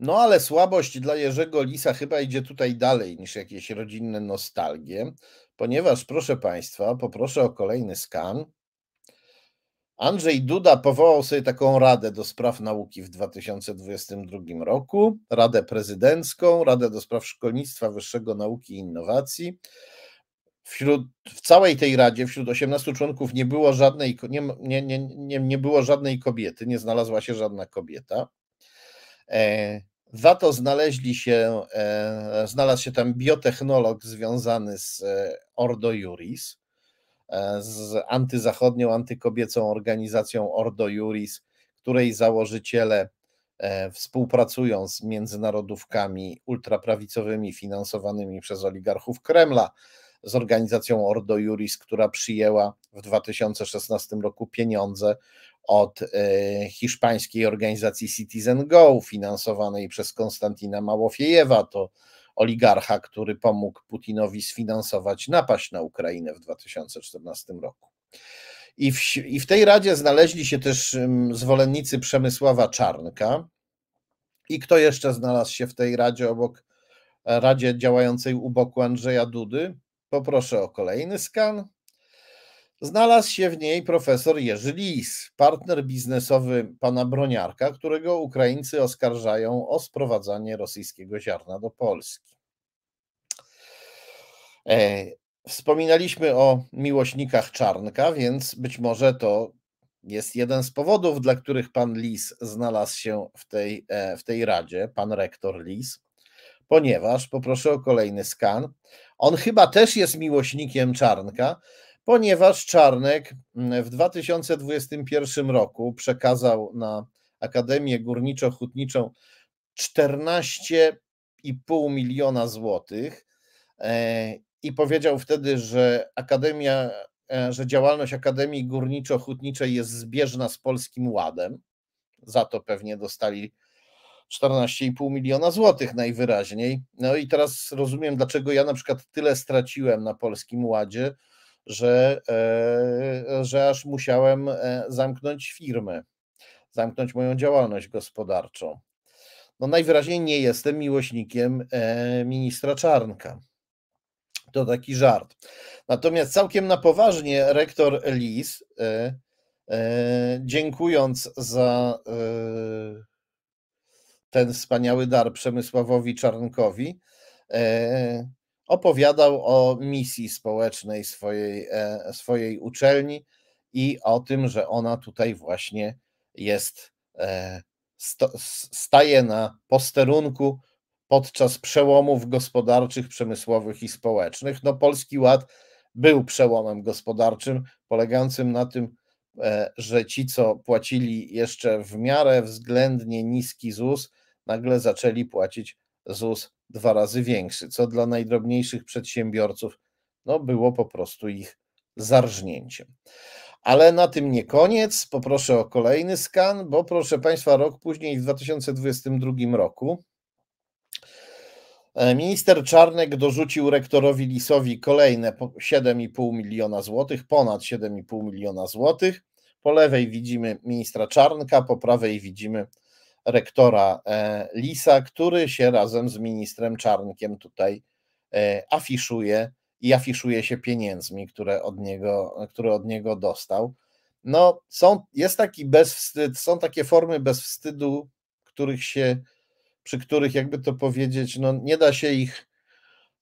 No ale słabość dla Jerzego Lisa chyba idzie tutaj dalej niż jakieś rodzinne nostalgie ponieważ, proszę Państwa, poproszę o kolejny skan. Andrzej Duda powołał sobie taką Radę do Spraw Nauki w 2022 roku, Radę Prezydencką, Radę do Spraw Szkolnictwa Wyższego Nauki i Innowacji. Wśród, w całej tej Radzie, wśród 18 członków nie było żadnej, nie, nie, nie, nie było żadnej kobiety, nie znalazła się żadna kobieta. E, za to znaleźli się, e, znalazł się tam biotechnolog związany z e, Ordo Juris, e, z antyzachodnią, antykobiecą organizacją Ordo Juris, której założyciele współpracują z międzynarodówkami ultraprawicowymi finansowanymi przez oligarchów Kremla, z organizacją Ordo Juris, która przyjęła w 2016 roku pieniądze od e, hiszpańskiej organizacji Citizen Go, finansowanej przez Konstantina Małofiejewa, to oligarcha, który pomógł Putinowi sfinansować napaść na Ukrainę w 2014 roku. I w, I w tej radzie znaleźli się też zwolennicy Przemysława Czarnka. I kto jeszcze znalazł się w tej radzie obok radzie działającej u boku Andrzeja Dudy? Poproszę o kolejny skan. Znalazł się w niej profesor Jerzy Lis, partner biznesowy pana Broniarka, którego Ukraińcy oskarżają o sprowadzanie rosyjskiego ziarna do Polski. E, wspominaliśmy o miłośnikach Czarnka, więc być może to jest jeden z powodów, dla których pan Lis znalazł się w tej, e, w tej radzie, pan rektor Lis, ponieważ, poproszę o kolejny skan, on chyba też jest miłośnikiem Czarnka, ponieważ Czarnek mm, w 2021 roku przekazał na Akademię Górniczo-Hutniczą 14,5 miliona złotych e, i powiedział wtedy, że Akademia, e, że działalność Akademii Górniczo-Hutniczej jest zbieżna z Polskim Ładem. Za to pewnie dostali 14,5 miliona złotych najwyraźniej. No i teraz rozumiem, dlaczego ja na przykład tyle straciłem na Polskim Ładzie, że, e, że aż musiałem e, zamknąć firmę, zamknąć moją działalność gospodarczą. No najwyraźniej nie jestem miłośnikiem e, ministra Czarnka. To taki żart. Natomiast całkiem na poważnie rektor Lis, dziękując za ten wspaniały dar Przemysławowi Czarnkowi, opowiadał o misji społecznej swojej, e, swojej uczelni i o tym, że ona tutaj właśnie jest, e, staje na posterunku podczas przełomów gospodarczych, przemysłowych i społecznych. No, Polski Ład był przełomem gospodarczym, polegającym na tym, e, że ci, co płacili jeszcze w miarę względnie niski ZUS, nagle zaczęli płacić ZUS dwa razy większy, co dla najdrobniejszych przedsiębiorców no, było po prostu ich zarżnięciem. Ale na tym nie koniec. Poproszę o kolejny skan, bo proszę Państwa, rok później, w 2022 roku, e, Minister Czarnek dorzucił rektorowi Lisowi kolejne 7,5 miliona złotych, ponad 7,5 miliona złotych. Po lewej widzimy ministra Czarnka, po prawej widzimy rektora e, Lisa, który się razem z ministrem Czarnkiem tutaj e, afiszuje i afiszuje się pieniędzmi, które od niego, które od niego dostał. No, są, jest taki bezwstyd, są takie formy bezwstydu, których się, przy których, jakby to powiedzieć, no, nie da się ich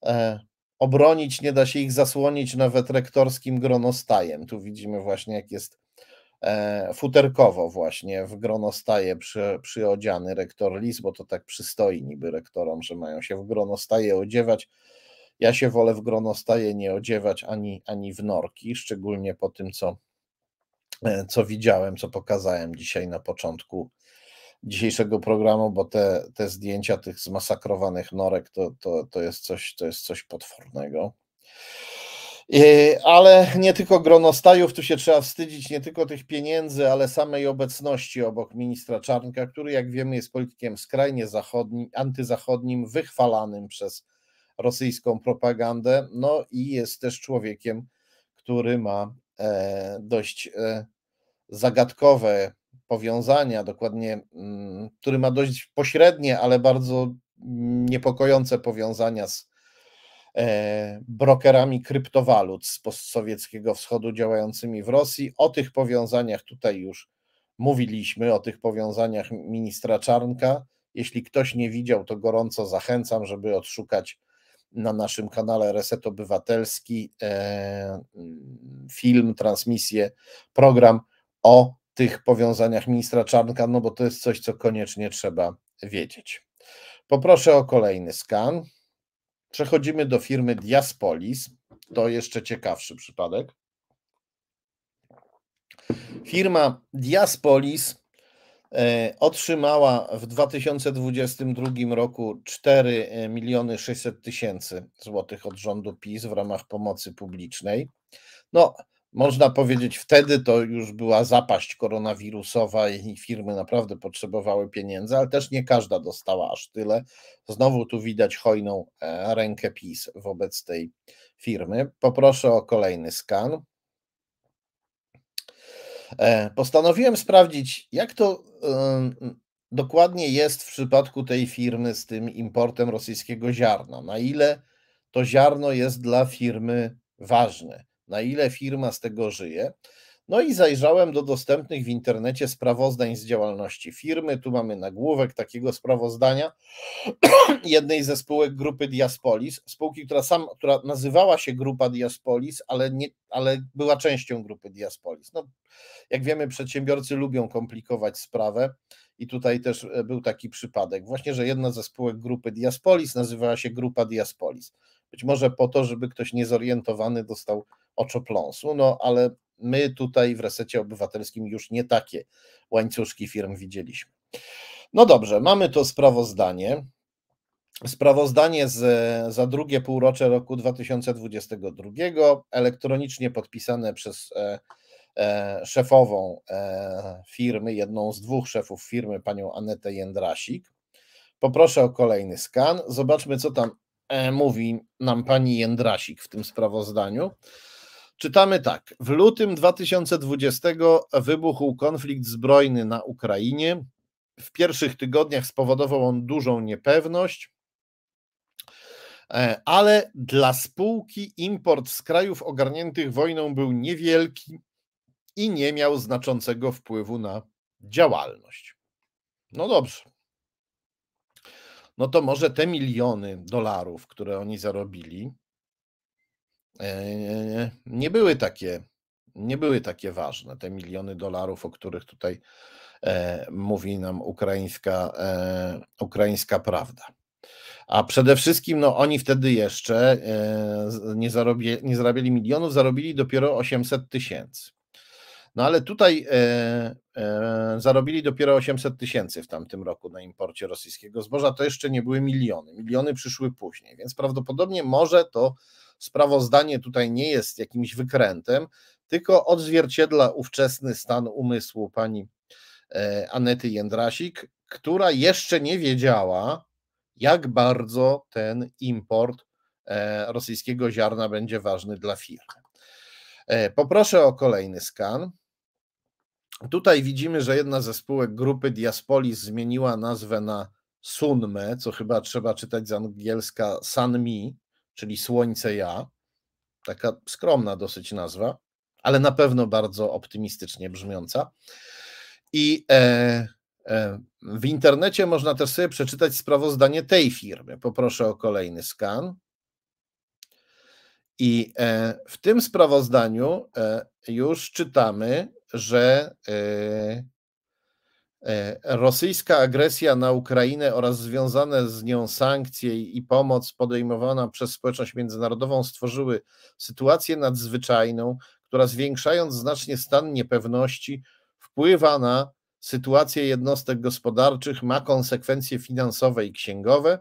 e, obronić, nie da się ich zasłonić nawet rektorskim gronostajem. Tu widzimy właśnie, jak jest E, futerkowo właśnie w grono staje przy, przyodziany rektor Lis, bo to tak przystoi niby rektorom, że mają się w grono staje odziewać. Ja się wolę w grono staje nie odziewać ani, ani w norki, szczególnie po tym, co, e, co widziałem, co pokazałem dzisiaj na początku dzisiejszego programu, bo te, te zdjęcia tych zmasakrowanych norek to, to, to jest coś, to jest coś potwornego. E, ale nie tylko gronostajów tu się trzeba wstydzić, nie tylko tych pieniędzy, ale samej obecności obok ministra Czarnka, który, jak wiemy, jest politykiem skrajnie zachodnim, antyzachodnim, wychwalanym przez rosyjską propagandę. No i jest też człowiekiem, który ma e, dość e, zagadkowe powiązania, dokładnie, mm, który ma dość pośrednie, ale bardzo mm, niepokojące powiązania z E, brokerami kryptowalut z postsowieckiego wschodu działającymi w Rosji. O tych powiązaniach tutaj już mówiliśmy, o tych powiązaniach ministra Czarnka. Jeśli ktoś nie widział, to gorąco zachęcam, żeby odszukać na naszym kanale Reset Obywatelski e, film, transmisję, program o tych powiązaniach ministra Czarnka, no bo to jest coś, co koniecznie trzeba wiedzieć. Poproszę o kolejny skan. Przechodzimy do firmy Diaspolis. To jeszcze ciekawszy przypadek. Firma Diaspolis e, otrzymała w 2022 roku 4 e, miliony 600 tysięcy złotych od rządu PiS w ramach pomocy publicznej. No, można powiedzieć, wtedy to już była zapaść koronawirusowa i firmy naprawdę potrzebowały pieniędzy, ale też nie każda dostała aż tyle. Znowu tu widać hojną e, rękę PiS wobec tej firmy. Poproszę o kolejny skan. E, postanowiłem sprawdzić, jak to dokładnie jest w przypadku tej firmy z tym importem rosyjskiego ziarna. Na ile to ziarno jest dla firmy ważne na ile firma z tego żyje. No i zajrzałem do dostępnych w internecie sprawozdań z działalności firmy. Tu mamy nagłówek takiego sprawozdania jednej ze spółek grupy Diaspolis, spółki, która sam, która nazywała się Grupa Diaspolis, ale, nie, ale była częścią grupy Diaspolis. No, jak wiemy, przedsiębiorcy lubią komplikować sprawę. I tutaj też e, był taki przypadek, właśnie, że jedna ze spółek grupy Diaspolis nazywała się Grupa Diaspolis. Być może po to, żeby ktoś niezorientowany dostał oczopląsu, no ale my tutaj w resecie obywatelskim już nie takie łańcuszki firm widzieliśmy. No dobrze, mamy to sprawozdanie. Sprawozdanie z, za drugie półrocze roku 2022, elektronicznie podpisane przez e, e, szefową e, firmy, jedną z dwóch szefów firmy, panią Anetę Jędrasik. Poproszę o kolejny skan. Zobaczmy, co tam e, mówi nam pani Jędrasik w tym sprawozdaniu. Czytamy tak. W lutym 2020 wybuchł konflikt zbrojny na Ukrainie. W pierwszych tygodniach spowodował on dużą niepewność, e, ale dla spółki import z krajów ogarniętych wojną był niewielki i nie miał znaczącego wpływu na działalność. No dobrze. No to może te miliony dolarów, które oni zarobili, E, e, nie były takie, nie były takie ważne. Te miliony dolarów, o których tutaj e, mówi nam ukraińska, ukraińska prawda. A przede wszystkim no, oni wtedy jeszcze nie, zarobie, nie zarabiali milionów, zarobili dopiero 800 tysięcy. No ale tutaj e, e, zarobili dopiero 800 tysięcy w tamtym roku na imporcie rosyjskiego zboża. To jeszcze nie były miliony. Miliony przyszły później, więc prawdopodobnie może to sprawozdanie tutaj nie jest jakimś wykrętem, tylko odzwierciedla ówczesny stan umysłu pani e, Anety Jędrasik, która jeszcze nie wiedziała, jak bardzo ten import e, rosyjskiego ziarna będzie ważny dla firmy. E, poproszę o kolejny skan. Tutaj widzimy, że jedna ze spółek grupy Diaspolis zmieniła nazwę na Sunme, co chyba trzeba czytać z angielska Sunmi czyli Słońce Ja. Taka skromna dosyć nazwa, ale na pewno bardzo optymistycznie brzmiąca. I e, e, w internecie można też sobie przeczytać sprawozdanie tej firmy. Poproszę o kolejny skan. I e, w tym sprawozdaniu e, już czytamy, że e, E, rosyjska agresja na Ukrainę oraz związane z nią sankcje i pomoc podejmowana przez społeczność międzynarodową stworzyły sytuację nadzwyczajną, która zwiększając znacznie stan niepewności, wpływa na sytuację jednostek gospodarczych, ma konsekwencje finansowe i księgowe.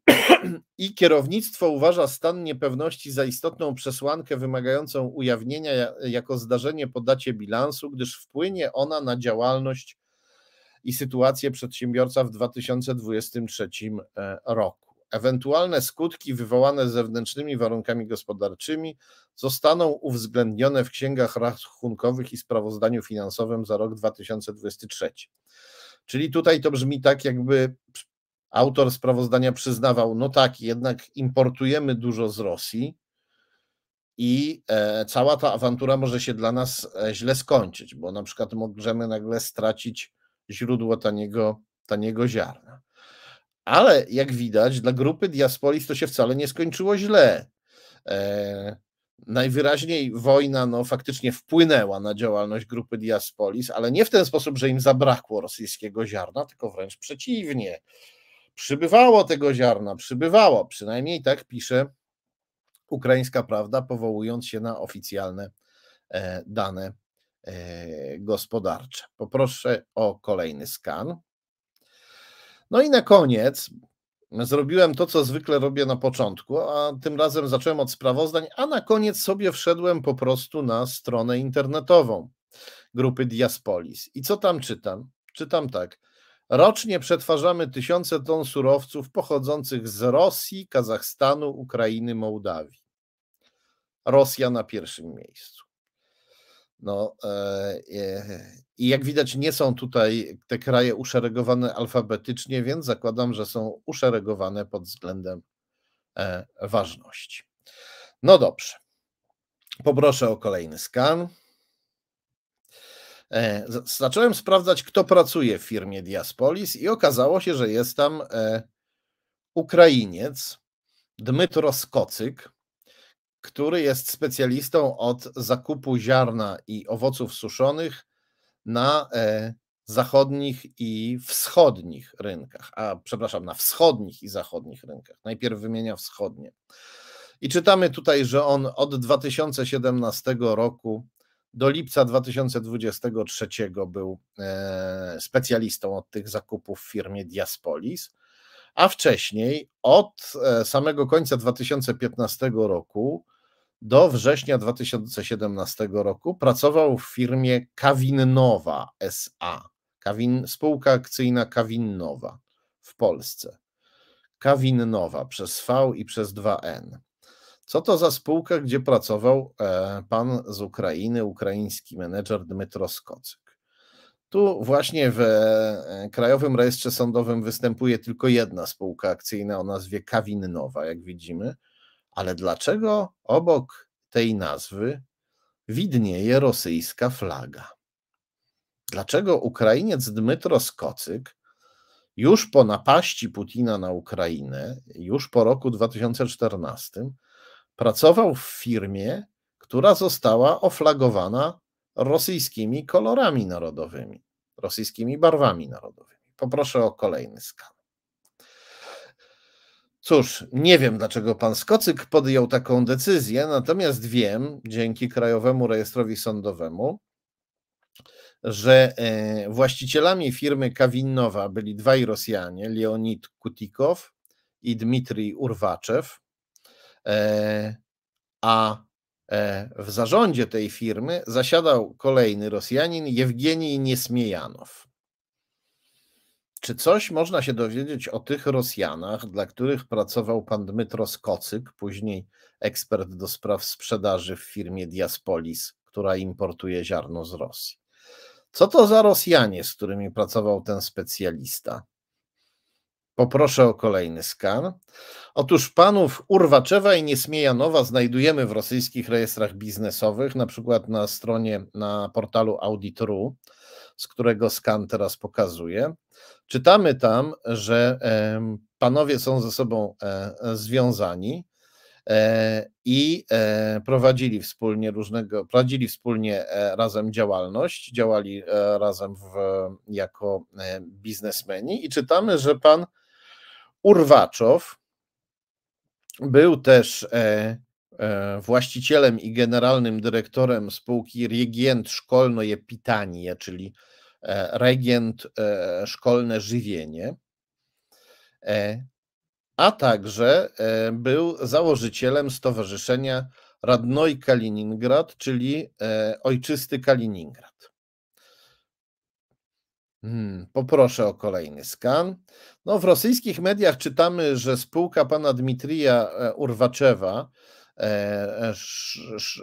I kierownictwo uważa stan niepewności za istotną przesłankę wymagającą ujawnienia jako zdarzenie po dacie bilansu, gdyż wpłynie ona na działalność i sytuację przedsiębiorca w 2023 e, roku. Ewentualne skutki wywołane zewnętrznymi warunkami gospodarczymi zostaną uwzględnione w księgach rachunkowych i sprawozdaniu finansowym za rok 2023. Czyli tutaj to brzmi tak, jakby autor sprawozdania przyznawał, no tak, jednak importujemy dużo z Rosji, i e, cała ta awantura może się dla nas e, źle skończyć, bo na przykład możemy nagle stracić źródło taniego, taniego ziarna. Ale jak widać, dla grupy diaspolis to się wcale nie skończyło źle. E, najwyraźniej wojna no, faktycznie wpłynęła na działalność grupy diaspolis, ale nie w ten sposób, że im zabrakło rosyjskiego ziarna, tylko wręcz przeciwnie. Przybywało tego ziarna, przybywało, przynajmniej tak pisze ukraińska prawda, powołując się na oficjalne e, dane E, gospodarcze. Poproszę o kolejny skan. No i na koniec zrobiłem to, co zwykle robię na początku, a tym razem zacząłem od sprawozdań, a na koniec sobie wszedłem po prostu na stronę internetową grupy Diaspolis. I co tam czytam? Czytam tak. Rocznie przetwarzamy tysiące ton surowców pochodzących z Rosji, Kazachstanu, Ukrainy, Mołdawii. Rosja na pierwszym miejscu. No, e, e, I jak widać, nie są tutaj te kraje uszeregowane alfabetycznie, więc zakładam, że są uszeregowane pod względem e, ważności. No dobrze. Poproszę o kolejny skan. Zacząłem sprawdzać, kto pracuje w firmie Diaspolis, i okazało się, że jest tam Ukrainiec Dmytro Skocyk, który jest specjalistą od zakupu ziarna i owoców suszonych na e, zachodnich i wschodnich rynkach, a przepraszam, na wschodnich i zachodnich rynkach. Najpierw wymienia wschodnie. I czytamy tutaj, że on od 2017 roku do lipca 2023 był e, specjalistą od tych zakupów w firmie Diaspolis, a wcześniej od e, samego końca 2015 roku do września 2017 roku pracował w firmie Kawinnowa SA, Kawin, spółka akcyjna Kawinnowa w Polsce. Kawinnowa przez V i przez 2N. Co to za spółka, gdzie pracował e, pan z Ukrainy, ukraiński menedżer Dmytro Skocyk? Tu właśnie w e, Krajowym Rejestrze Sądowym występuje tylko jedna spółka akcyjna o nazwie Kawinnowa, jak widzimy. Ale dlaczego obok tej nazwy widnieje rosyjska flaga? Dlaczego Ukrainiec Dmytro Skocyk już po napaści Putina na Ukrainę, już po roku 2014, pracował w firmie, która została oflagowana rosyjskimi kolorami narodowymi, rosyjskimi barwami narodowymi. Poproszę o kolejny skan. Cóż, nie wiem dlaczego pan Skocyk podjął taką decyzję, natomiast wiem, dzięki Krajowemu Rejestrowi Sądowemu, że e, właścicielami firmy Kawinnowa byli dwaj Rosjanie, Leonid Kutikow i Dmitrij Urwaczew, e, a e, w zarządzie tej firmy zasiadał kolejny Rosjanin, Jewgenij Niesmiejanow. Czy coś można się dowiedzieć o tych Rosjanach, dla których pracował pan Dmytros Kocyk, później ekspert do spraw sprzedaży w firmie Diaspolis, która importuje ziarno z Rosji? Co to za Rosjanie, z którymi pracował ten specjalista? Poproszę o kolejny skan. Otóż panów Urwaczewa i Niesmiejanowa znajdujemy w rosyjskich rejestrach biznesowych, na przykład na stronie, na portalu Audit.ru z którego skan teraz pokazuje. Czytamy tam, że panowie są ze sobą e, związani e, i e, prowadzili wspólnie różnego, prowadzili wspólnie razem działalność, działali razem w, jako biznesmeni i czytamy, że pan Urwaczow był też E, właścicielem i generalnym dyrektorem spółki Regent Szkolnoje Pitanie, czyli e, Regent e, Szkolne Żywienie, a także był założycielem Stowarzyszenia Radnoj Kaliningrad, czyli Ojczysty Kaliningrad. Hmm, poproszę o kolejny skan. No, w rosyjskich mediach czytamy, że spółka pana Dmitrija Urwaczewa E,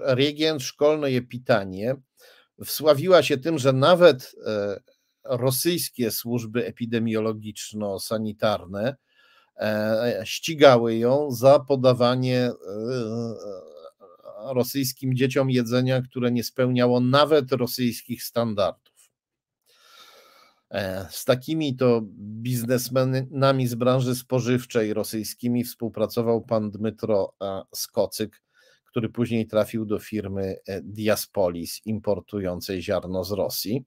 Regent szkolnoje pitanie wsławiła się tym, że nawet e, rosyjskie służby epidemiologiczno-sanitarne e, ścigały ją za podawanie rosyjskim dzieciom jedzenia, które nie spełniało nawet rosyjskich standardów. E, z takimi to biznesmenami z branży spożywczej rosyjskimi współpracował pan Dmytro e, Skocyk, który później trafił do firmy e, Diaspolis importującej ziarno z Rosji,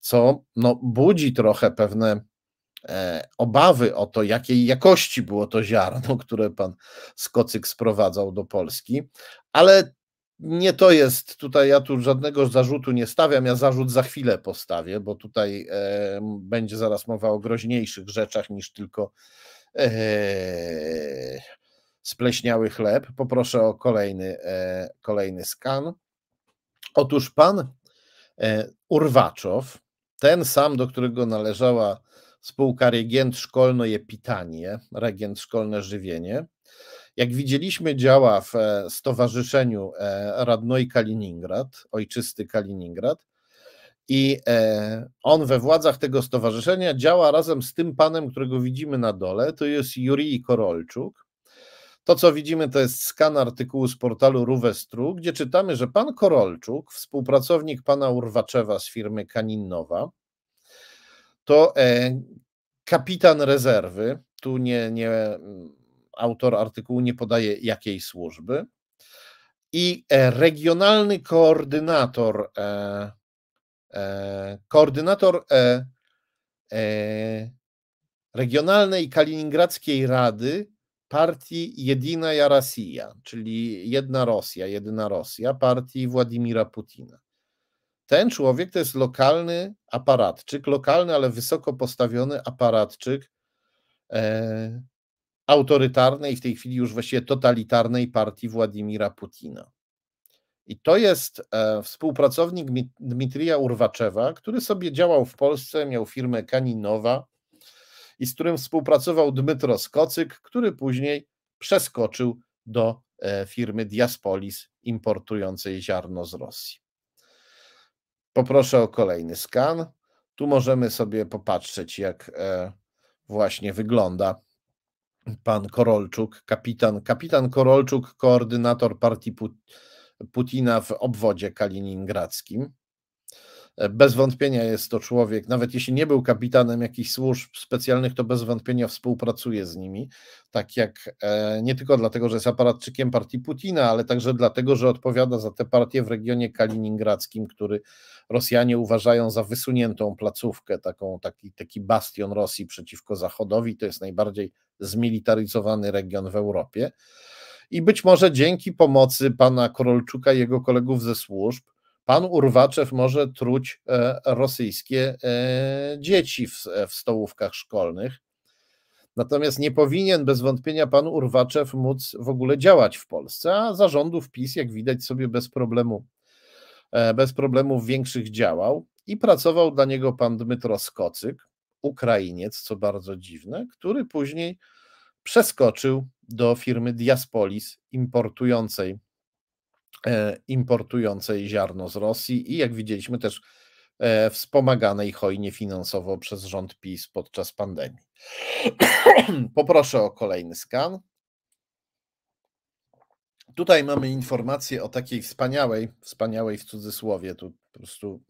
co no, budzi trochę pewne obawy o to, jakiej jakości było to ziarno, które pan Skocyk sprowadzał do Polski, ale nie to jest tutaj, ja tu żadnego zarzutu nie stawiam, ja zarzut za chwilę postawię, bo tutaj e, będzie zaraz mowa o groźniejszych rzeczach niż tylko e, spleśniały chleb. Poproszę o kolejny, e, kolejny skan. Otóż pan e, Urwaczow, ten sam, do którego należała spółka Regent Szkolno-Jepitanie, Regent Szkolne Żywienie, jak widzieliśmy, działa w e, Stowarzyszeniu e, Radnoj Kaliningrad, Ojczysty Kaliningrad, i e, on we władzach tego stowarzyszenia działa razem z tym panem, którego widzimy na dole, to jest Jurij Korolczuk. To, co widzimy, to jest skan artykułu z portalu Ruwestru, gdzie czytamy, że pan Korolczuk, współpracownik pana Urwaczewa z firmy Kaninowa, to kapitan rezerwy, tu nie, nie autor artykułu nie podaje jakiej służby. I e, regionalny koordynator, e, e, koordynator Regionalnej Kaliningradzkiej Rady partii Jedina Rosja, czyli Jedna Rosja, Jedyna Rosja, partii Władimira Putina. Ten człowiek to jest lokalny aparatczyk, lokalny, ale wysoko postawiony aparatczyk autorytarnej, w tej chwili już właściwie totalitarnej partii Władimira Putina. I to jest e, współpracownik Dmitrija Urwaczewa, który sobie działał w Polsce, miał firmę Kaninowa i z którym współpracował Dmytro Skocyk, który później przeskoczył do e, firmy Diaspolis importującej ziarno z Rosji. Poproszę o kolejny skan. Tu możemy sobie popatrzeć, jak e, właśnie wygląda pan Korolczuk, kapitan, kapitan Korolczuk, koordynator partii Put Putina w obwodzie kaliningradzkim. E, bez wątpienia jest to człowiek, nawet jeśli nie był kapitanem jakichś służb specjalnych, to bez wątpienia współpracuje z nimi. Tak jak e, nie tylko dlatego, że jest aparatczykiem partii Putina, ale także dlatego, że odpowiada za tę partię w regionie kaliningradzkim, który Rosjanie uważają za wysuniętą placówkę, taką, taki, taki bastion Rosji przeciwko Zachodowi. To jest najbardziej zmilitaryzowany region w Europie. I być może dzięki pomocy pana Korolczuka i jego kolegów ze służb, pan Urwaczew może truć e, rosyjskie e, dzieci w, w stołówkach szkolnych. Natomiast nie powinien bez wątpienia pan Urwaczew móc w ogóle działać w Polsce, a zarządów PiS, jak widać, sobie bez problemu, e, bez problemów większych działał i pracował dla niego pan Dmytro Skocyk, Ukrainiec, co bardzo dziwne, który później przeskoczył do firmy Diaspolis importującej, e, importującej ziarno z Rosji i jak widzieliśmy też e, wspomaganej hojnie finansowo przez rząd PiS podczas pandemii. Poproszę o kolejny skan. Tutaj mamy informację o takiej wspaniałej, wspaniałej w cudzysłowie, tu po prostu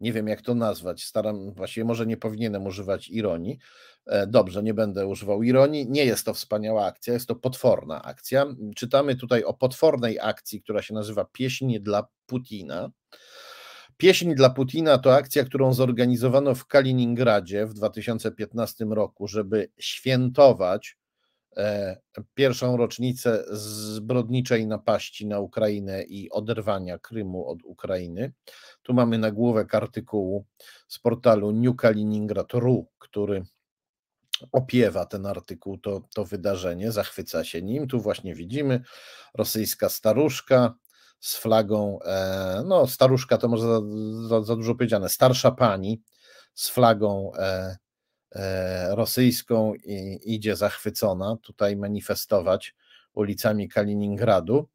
nie wiem jak to nazwać, staram, właściwie może nie powinienem używać ironii. E, dobrze, nie będę używał ironii. Nie jest to wspaniała akcja, jest to potworna akcja. Czytamy tutaj o potwornej akcji, która się nazywa Pieśń dla Putina. Pieśń dla Putina to akcja, którą zorganizowano w Kaliningradzie w 2015 roku, żeby świętować E, pierwszą rocznicę zbrodniczej napaści na Ukrainę i oderwania Krymu od Ukrainy. Tu mamy nagłówek artykułu z portalu New Kaliningrad.ru, który opiewa ten artykuł, to, to wydarzenie, zachwyca się nim. Tu właśnie widzimy rosyjska staruszka z flagą, e, no staruszka to może za, za, za dużo powiedziane, starsza pani z flagą e, E, rosyjską i idzie zachwycona tutaj manifestować ulicami Kaliningradu.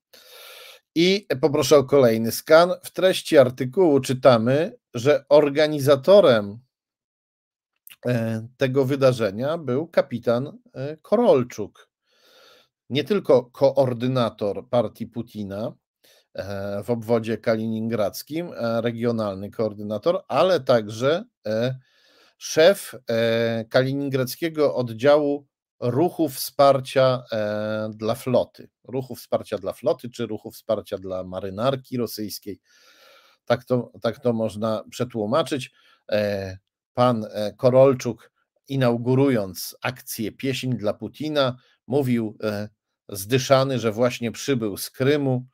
I poproszę o kolejny skan. W treści artykułu czytamy, że organizatorem e, tego wydarzenia był kapitan e, Korolczuk. Nie tylko koordynator partii Putina w obwodzie kaliningradzkim, regionalny koordynator, ale także szef e, kaliningradzkiego oddziału ruchu wsparcia e, dla floty. Ruchu wsparcia dla floty, czy ruchu wsparcia dla marynarki rosyjskiej. Tak to, tak to można przetłumaczyć. E, pan Korolczuk, inaugurując akcję Pieśń dla Putina, mówił zdyszany, że właśnie przybył z Krymu,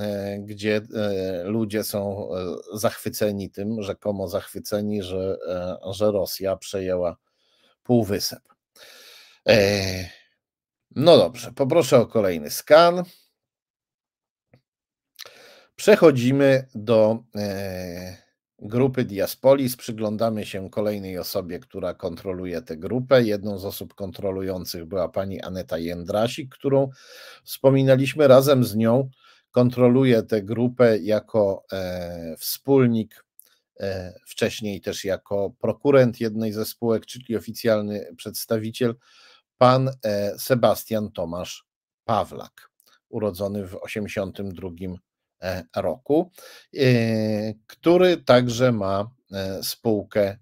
E, gdzie e, ludzie są e, zachwyceni tym, rzekomo zachwyceni, że, że Rosja przejęła półwysep. No dobrze, poproszę o kolejny skan. Przechodzimy do grupy Diaspolis. Przyglądamy się kolejnej osobie, która kontroluje tę grupę. Jedną z osób kontrolujących była pani Aneta Jędrasik, którą wspominaliśmy razem z nią kontroluje tę grupę jako e, wspólnik, e, wcześniej też jako prokurent jednej ze spółek, czyli oficjalny przedstawiciel, pan e, Sebastian Tomasz Pawlak, urodzony w 1982 roku, który także ma spółkę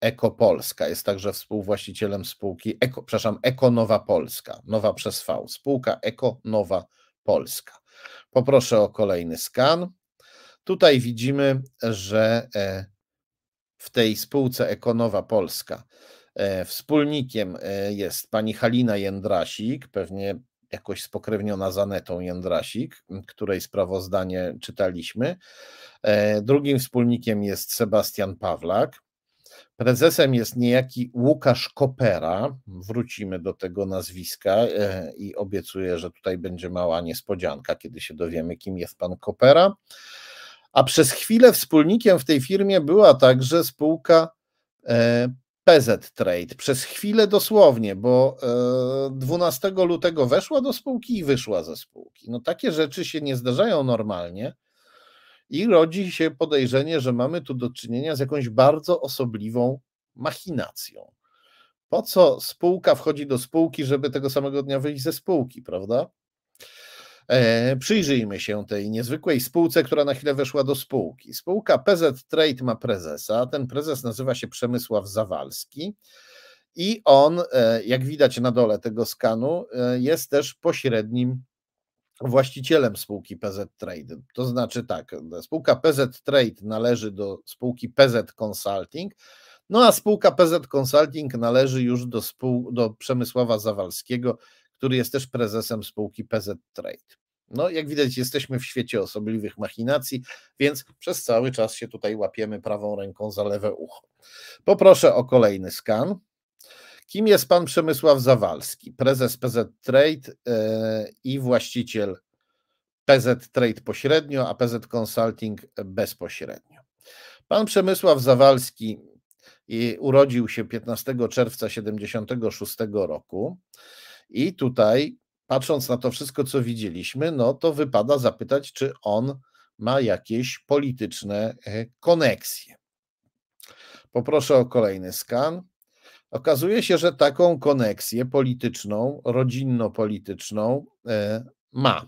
Ekopolska. Jest także współwłaścicielem spółki, Eko, przepraszam, Ekonowa Polska, nowa przez V, spółka Ekonowa Polska. Poproszę o kolejny skan. Tutaj widzimy, że e, w tej spółce Ekonowa Polska e, wspólnikiem e, jest pani Halina Jędrasik, pewnie jakoś spokrewniona z Anetą Jędrasik, której sprawozdanie czytaliśmy. Drugim wspólnikiem jest Sebastian Pawlak. Prezesem jest niejaki Łukasz Kopera. Wrócimy do tego nazwiska e, i obiecuję, że tutaj będzie mała niespodzianka, kiedy się dowiemy, kim jest pan Kopera. A przez chwilę wspólnikiem w tej firmie była także spółka e, PZ Trade. Przez chwilę dosłownie, bo 12 e, lutego weszła do spółki i wyszła ze spółki. No takie rzeczy się nie zdarzają normalnie i rodzi się podejrzenie, że mamy tu do czynienia z jakąś bardzo osobliwą machinacją. Po co spółka wchodzi do spółki, żeby tego samego dnia wyjść ze spółki, prawda? E, przyjrzyjmy się tej niezwykłej spółce, która na chwilę weszła do spółki. Spółka PZ Trade ma prezesa. Ten prezes nazywa się Przemysław Zawalski. I on, e, jak widać na dole tego skanu, e, jest też pośrednim właścicielem spółki PZ Trade. To znaczy tak, spółka PZ Trade należy do spółki PZ Consulting, no a spółka PZ Consulting należy już do, spół, do Przemysława Zawalskiego, który jest też prezesem spółki PZ Trade. No, jak widać, jesteśmy w świecie osobliwych machinacji, więc przez cały czas się tutaj łapiemy prawą ręką za lewe ucho. Poproszę o kolejny skan. Kim jest pan Przemysław Zawalski, prezes PZ Trade e, i właściciel PZ Trade pośrednio, a PZ Consulting bezpośrednio? Pan Przemysław Zawalski urodził się 15 czerwca 76 roku i tutaj patrząc na to wszystko, co widzieliśmy, no to wypada zapytać, czy on ma jakieś polityczne e, koneksje. Poproszę o kolejny skan. Okazuje się, że taką koneksję polityczną, rodzinno-polityczną e, ma.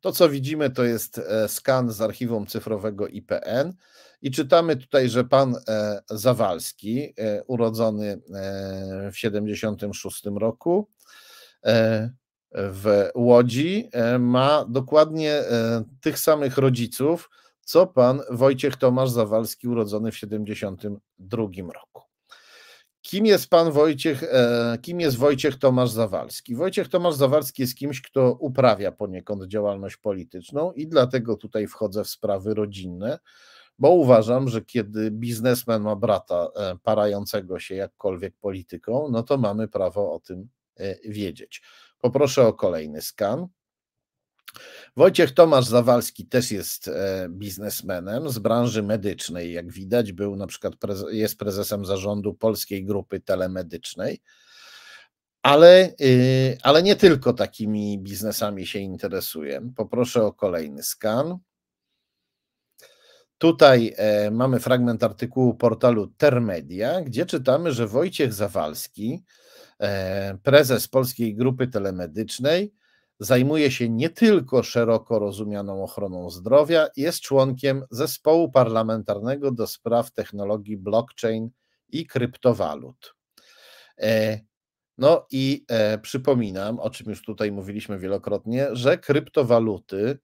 To, co widzimy, to jest e, skan z archiwum cyfrowego IPN i czytamy tutaj, że pan e, Zawalski, urodzony w 76 roku w Łodzi, ma dokładnie tych samych rodziców, co pan Wojciech Tomasz Zawalski, urodzony w 72 roku. Kim jest pan Wojciech, e, kim jest Wojciech Tomasz Zawalski? Wojciech Tomasz Zawalski jest kimś, kto uprawia poniekąd działalność polityczną i dlatego tutaj wchodzę w sprawy rodzinne, bo uważam, że kiedy biznesmen ma brata e, parającego się jakkolwiek polityką, no to mamy prawo o tym e, wiedzieć. Poproszę o kolejny skan. Wojciech Tomasz Zawalski też jest e, biznesmenem z branży medycznej. Jak widać, był na przykład jest prezesem zarządu Polskiej Grupy Telemedycznej. Ale, y, ale nie tylko takimi biznesami się interesuję. Poproszę o kolejny skan. Tutaj e, mamy fragment artykułu portalu Termedia, gdzie czytamy, że Wojciech Zawalski, e, prezes Polskiej Grupy Telemedycznej, Zajmuje się nie tylko szeroko rozumianą ochroną zdrowia, jest członkiem zespołu parlamentarnego do spraw technologii blockchain i kryptowalut. E, no i e, przypominam, o czym już tutaj mówiliśmy wielokrotnie, że kryptowaluty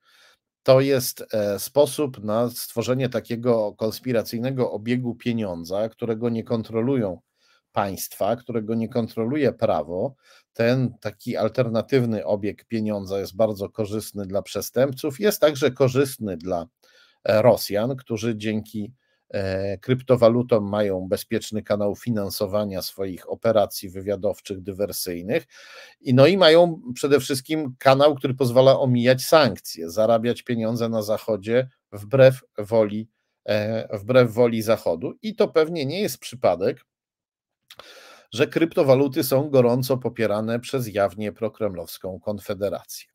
to jest e, sposób na stworzenie takiego konspiracyjnego obiegu pieniądza, którego nie kontrolują państwa, którego nie kontroluje prawo, ten taki alternatywny obieg pieniądza jest bardzo korzystny dla przestępców, jest także korzystny dla e, Rosjan, którzy dzięki e, kryptowalutom mają bezpieczny kanał finansowania swoich operacji wywiadowczych, dywersyjnych. I no i mają przede wszystkim kanał, który pozwala omijać sankcje, zarabiać pieniądze na Zachodzie wbrew woli, e, wbrew woli Zachodu. I to pewnie nie jest przypadek, że kryptowaluty są gorąco popierane przez jawnie prokremlowską konfederację.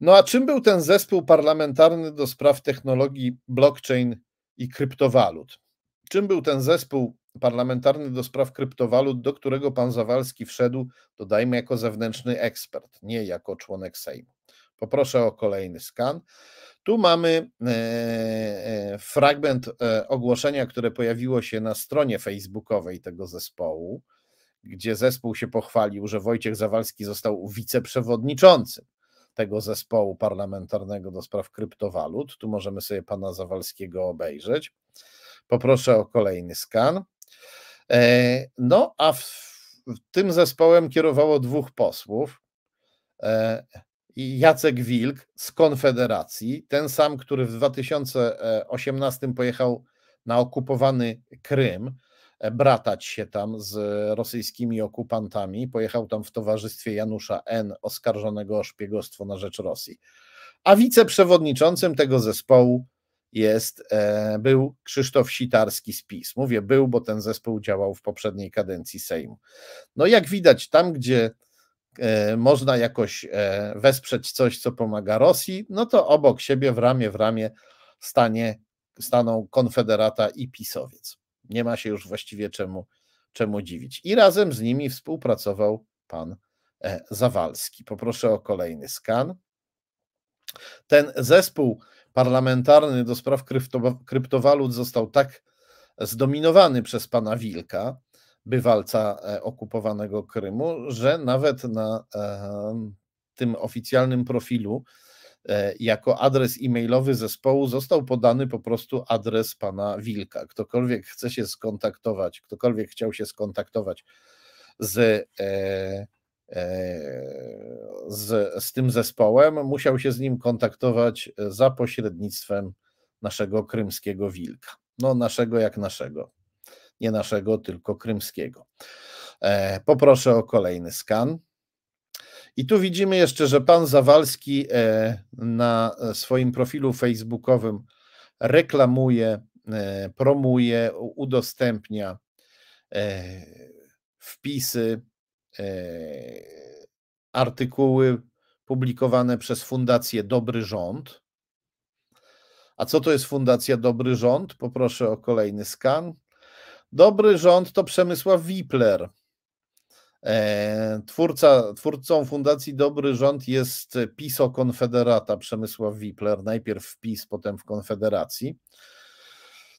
No a czym był ten zespół parlamentarny do spraw technologii blockchain i kryptowalut? Czym był ten zespół parlamentarny do spraw kryptowalut, do którego pan Zawalski wszedł, dodajmy, jako zewnętrzny ekspert, nie jako członek Sejmu? Poproszę o kolejny skan. Tu mamy e, e, fragment e, ogłoszenia, które pojawiło się na stronie facebookowej tego zespołu gdzie zespół się pochwalił, że Wojciech Zawalski został wiceprzewodniczącym tego zespołu parlamentarnego do spraw kryptowalut. Tu możemy sobie pana Zawalskiego obejrzeć. Poproszę o kolejny skan. E, no, a w, tym zespołem kierowało dwóch posłów. E, Jacek Wilk z Konfederacji, ten sam, który w 2018 pojechał na okupowany Krym, E, bratać się tam z rosyjskimi okupantami. Pojechał tam w towarzystwie Janusza N., oskarżonego o szpiegostwo na rzecz Rosji. A wiceprzewodniczącym tego zespołu jest, e, był Krzysztof Sitarski z PiS. Mówię był, bo ten zespół działał w poprzedniej kadencji Sejmu. No jak widać, tam gdzie e, można jakoś wesprzeć coś, co pomaga Rosji, no to obok siebie w ramię w ramię stanie, staną Konfederata i PiSowiec nie ma się już właściwie czemu, czemu dziwić. I razem z nimi współpracował pan e, Zawalski. Poproszę o kolejny skan. Ten zespół parlamentarny do spraw krypto, kryptowalut został tak zdominowany przez pana Wilka, bywalca e, okupowanego Krymu, że nawet na e, tym oficjalnym profilu E, jako adres e-mailowy zespołu został podany po prostu adres pana Wilka. Ktokolwiek chce się skontaktować, ktokolwiek chciał się skontaktować z, e, e, z, z tym zespołem, musiał się z nim kontaktować za pośrednictwem naszego krymskiego wilka. No, naszego jak naszego. Nie naszego, tylko krymskiego. Poproszę o kolejny skan. I tu widzimy jeszcze, że pan Zawalski e, na swoim profilu facebookowym reklamuje, e, promuje, udostępnia e, wpisy, artykuły publikowane przez Fundację Dobry Rząd. A co to jest Fundacja Dobry Rząd? Poproszę o kolejny skan. Dobry Rząd to Przemysław Wipler, E, twórca, twórcą Fundacji Dobry Rząd jest PISO Konfederata Przemysław Wipler, najpierw w PiS, potem w Konfederacji.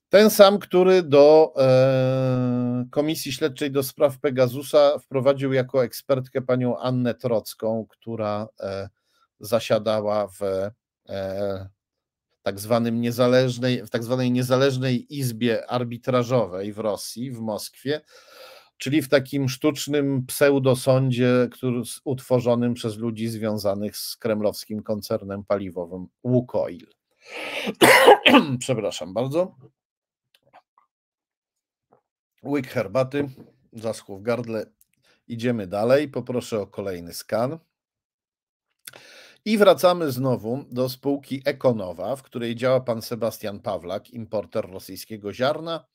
Ten sam, który do e, Komisji Śledczej do Spraw Pegasusa wprowadził jako ekspertkę panią Annę Trocką, która e, zasiadała w tak zwanym niezależnej, w tak zwanej niezależnej izbie arbitrażowej w Rosji, w Moskwie czyli w takim sztucznym pseudosądzie który, utworzonym przez ludzi związanych z kremlowskim koncernem paliwowym Łukoil. Przepraszam bardzo. Łyk herbaty, zaschło w gardle. Idziemy dalej. Poproszę o kolejny skan. I wracamy znowu do spółki Ekonowa, w której działa pan Sebastian Pawlak, importer rosyjskiego ziarna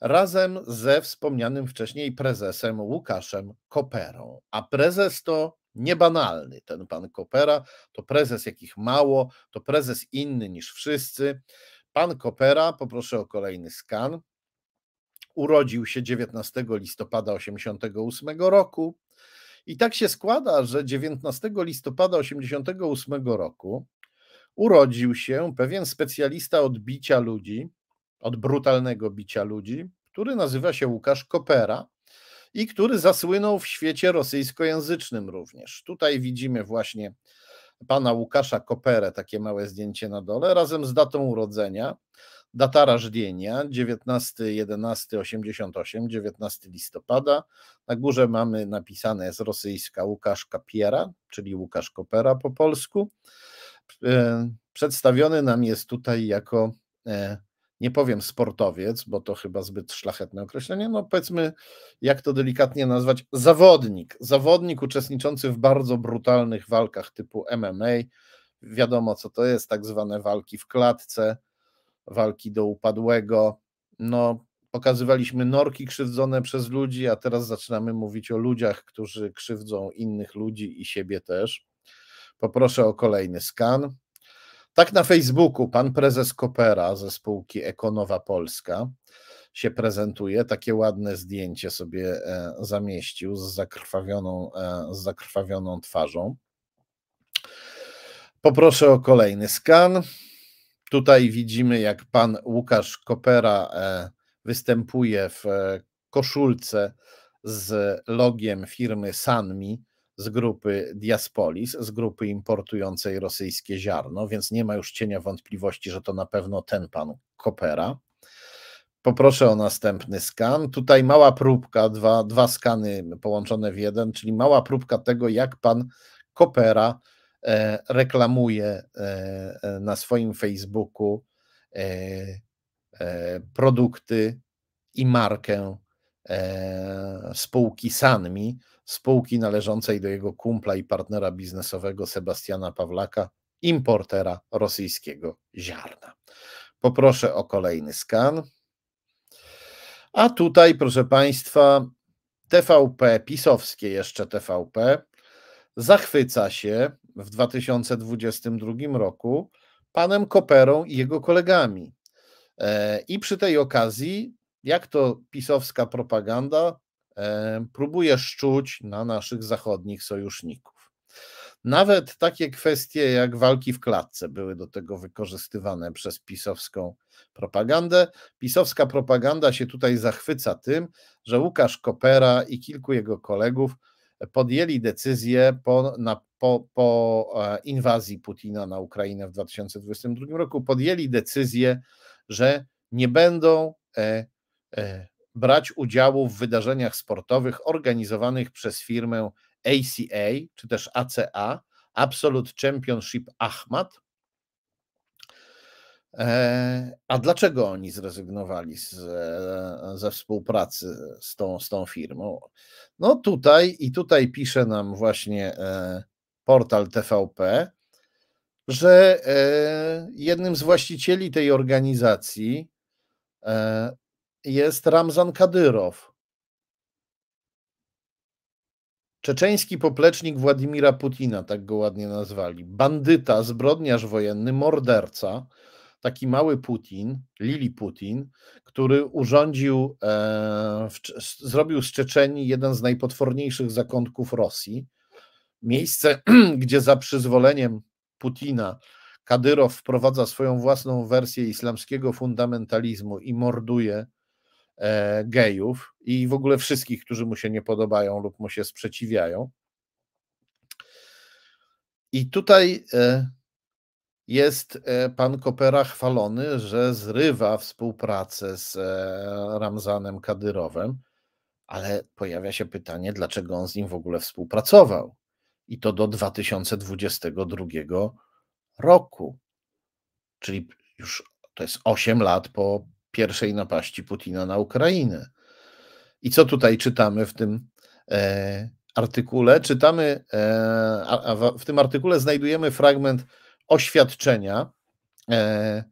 razem ze wspomnianym wcześniej prezesem Łukaszem Koperą. A prezes to niebanalny ten pan Kopera, to prezes jakich mało, to prezes inny niż wszyscy. Pan Kopera, poproszę o kolejny skan, urodził się 19 listopada 1988 roku. I tak się składa, że 19 listopada 1988 roku urodził się pewien specjalista odbicia ludzi, od brutalnego bicia ludzi, który nazywa się Łukasz Kopera i który zasłynął w świecie rosyjskojęzycznym również. Tutaj widzimy właśnie pana Łukasza Koperę, takie małe zdjęcie na dole, razem z datą urodzenia. Data rażdienia 19.11.88, 19 listopada. Na górze mamy napisane z rosyjska Łukasz Kapiera, czyli Łukasz Kopera po polsku. E, przedstawiony nam jest tutaj jako e, nie powiem sportowiec, bo to chyba zbyt szlachetne określenie, no powiedzmy, jak to delikatnie nazwać, zawodnik. Zawodnik uczestniczący w bardzo brutalnych walkach typu MMA. Wiadomo, co to jest, tak zwane walki w klatce, walki do upadłego. No, pokazywaliśmy norki krzywdzone przez ludzi, a teraz zaczynamy mówić o ludziach, którzy krzywdzą innych ludzi i siebie też. Poproszę o kolejny skan. Tak na Facebooku pan prezes Kopera ze spółki Ekonowa Polska się prezentuje. Takie ładne zdjęcie sobie e, zamieścił z zakrwawioną, e, z zakrwawioną twarzą. Poproszę o kolejny skan. Tutaj widzimy, jak pan Łukasz Kopera e, występuje w koszulce z logiem firmy Sanmi, z grupy Diaspolis, z grupy importującej rosyjskie ziarno, więc nie ma już cienia wątpliwości, że to na pewno ten pan Kopera. Poproszę o następny skan. Tutaj mała próbka, dwa, dwa skany połączone w jeden, czyli mała próbka tego, jak pan Kopera e, reklamuje e, e na swoim Facebooku e, e produkty i markę e, spółki Sanmi, spółki należącej do jego kumpla i partnera biznesowego Sebastiana Pawlaka, importera rosyjskiego ziarna. Poproszę o kolejny skan. A tutaj, proszę Państwa, TVP, pisowskie jeszcze TVP, zachwyca się w 2022 roku panem Koperą i jego kolegami. E, I przy tej okazji, jak to pisowska propaganda, próbuje szczuć na naszych zachodnich sojuszników. Nawet takie kwestie jak walki w klatce były do tego wykorzystywane przez pisowską propagandę. Pisowska propaganda się tutaj zachwyca tym, że Łukasz Kopera i kilku jego kolegów podjęli decyzję po, na, po, po e, inwazji Putina na Ukrainę w 2022 roku, podjęli decyzję, że nie będą e, e, brać udziału w wydarzeniach sportowych organizowanych przez firmę ACA czy też ACA, Absolute Championship Ahmad. E, a dlaczego oni zrezygnowali z, e, ze współpracy z tą, z tą firmą? No tutaj i tutaj pisze nam właśnie e, portal TVP, że jednym z właścicieli tej organizacji jest Ramzan Kadyrow. Czeczeński poplecznik Władimira Putina, tak go ładnie nazwali. Bandyta, zbrodniarz wojenny, morderca, taki mały Putin, Lili Putin, który urządził, e, w, zrobił z Czeczenii jeden z najpotworniejszych zakątków Rosji. Miejsce, gdzie za przyzwoleniem Putina Kadyrow wprowadza swoją własną wersję islamskiego fundamentalizmu i morduje E, gejów i w ogóle wszystkich, którzy mu się nie podobają lub mu się sprzeciwiają. I tutaj e, jest e, pan Kopera chwalony, że zrywa współpracę z Ramzanem Kadyrowem, ale pojawia się pytanie, dlaczego on z nim w ogóle współpracował. I to do 2022 roku. Czyli już to jest 8 lat po pierwszej napaści Putina na Ukrainę. I co tutaj czytamy w tym e, artykule? Czytamy, e, a, w, w tym artykule znajdujemy fragment oświadczenia e, e,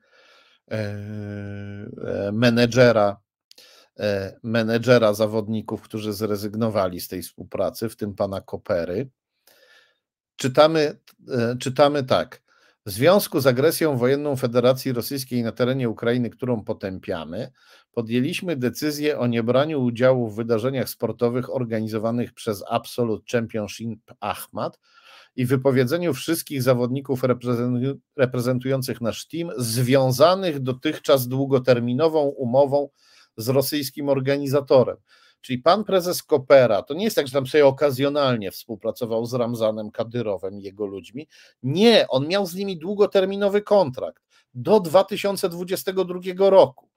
e menedżera, e, menedżera zawodników, którzy zrezygnowali z tej współpracy, w tym pana Kopery. Czytamy, czytamy tak. W związku z agresją wojenną Federacji Rosyjskiej na terenie Ukrainy, którą potępiamy, podjęliśmy decyzję o niebraniu udziału w wydarzeniach sportowych organizowanych przez Absolute Championship Ahmad i wypowiedzeniu wszystkich zawodników reprezentujących nasz team związanych dotychczas długoterminową umową z rosyjskim organizatorem. Czyli pan prezes Kopera, to nie jest tak, że tam sobie okazjonalnie współpracował z Ramzanem Kadyrowem i jego ludźmi. Nie, on miał z nimi długoterminowy kontrakt do 2022 roku.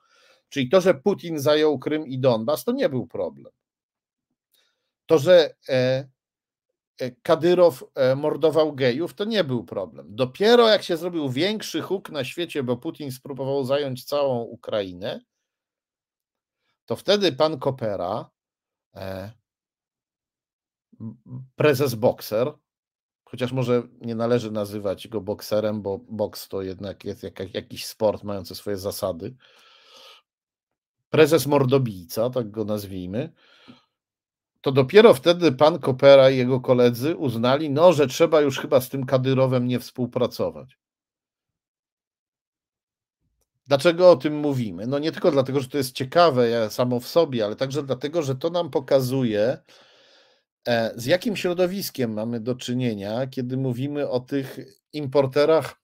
Czyli to, że Putin zajął Krym i Donbas, to nie był problem. To, że e, e, Kadyrow e, mordował gejów, to nie był problem. Dopiero jak się zrobił większy huk na świecie, bo Putin spróbował zająć całą Ukrainę, to wtedy pan Kopera E, prezes bokser, chociaż może nie należy nazywać go bokserem, bo boks to jednak jest jak, jakiś sport mający swoje zasady. Prezes mordobijca, tak go nazwijmy. To dopiero wtedy pan Kopera i jego koledzy uznali, no, że trzeba już chyba z tym Kadyrowem nie współpracować. Dlaczego o tym mówimy? No nie tylko dlatego, że to jest ciekawe samo w sobie, ale także dlatego, że to nam pokazuje, e, z jakim środowiskiem mamy do czynienia, kiedy mówimy o tych importerach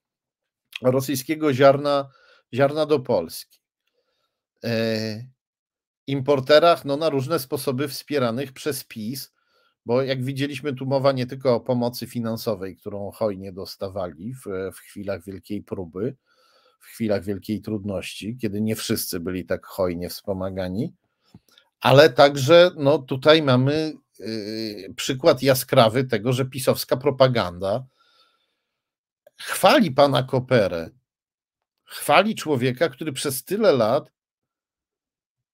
rosyjskiego ziarna, ziarna do Polski. E, importerach no, na różne sposoby wspieranych przez PiS, bo jak widzieliśmy, tu mowa nie tylko o pomocy finansowej, którą hojnie dostawali w, w chwilach wielkiej próby, w chwilach wielkiej trudności, kiedy nie wszyscy byli tak hojnie wspomagani, ale także no, tutaj mamy yy, przykład jaskrawy tego, że pisowska propaganda chwali pana Koperę, chwali człowieka, który przez tyle lat,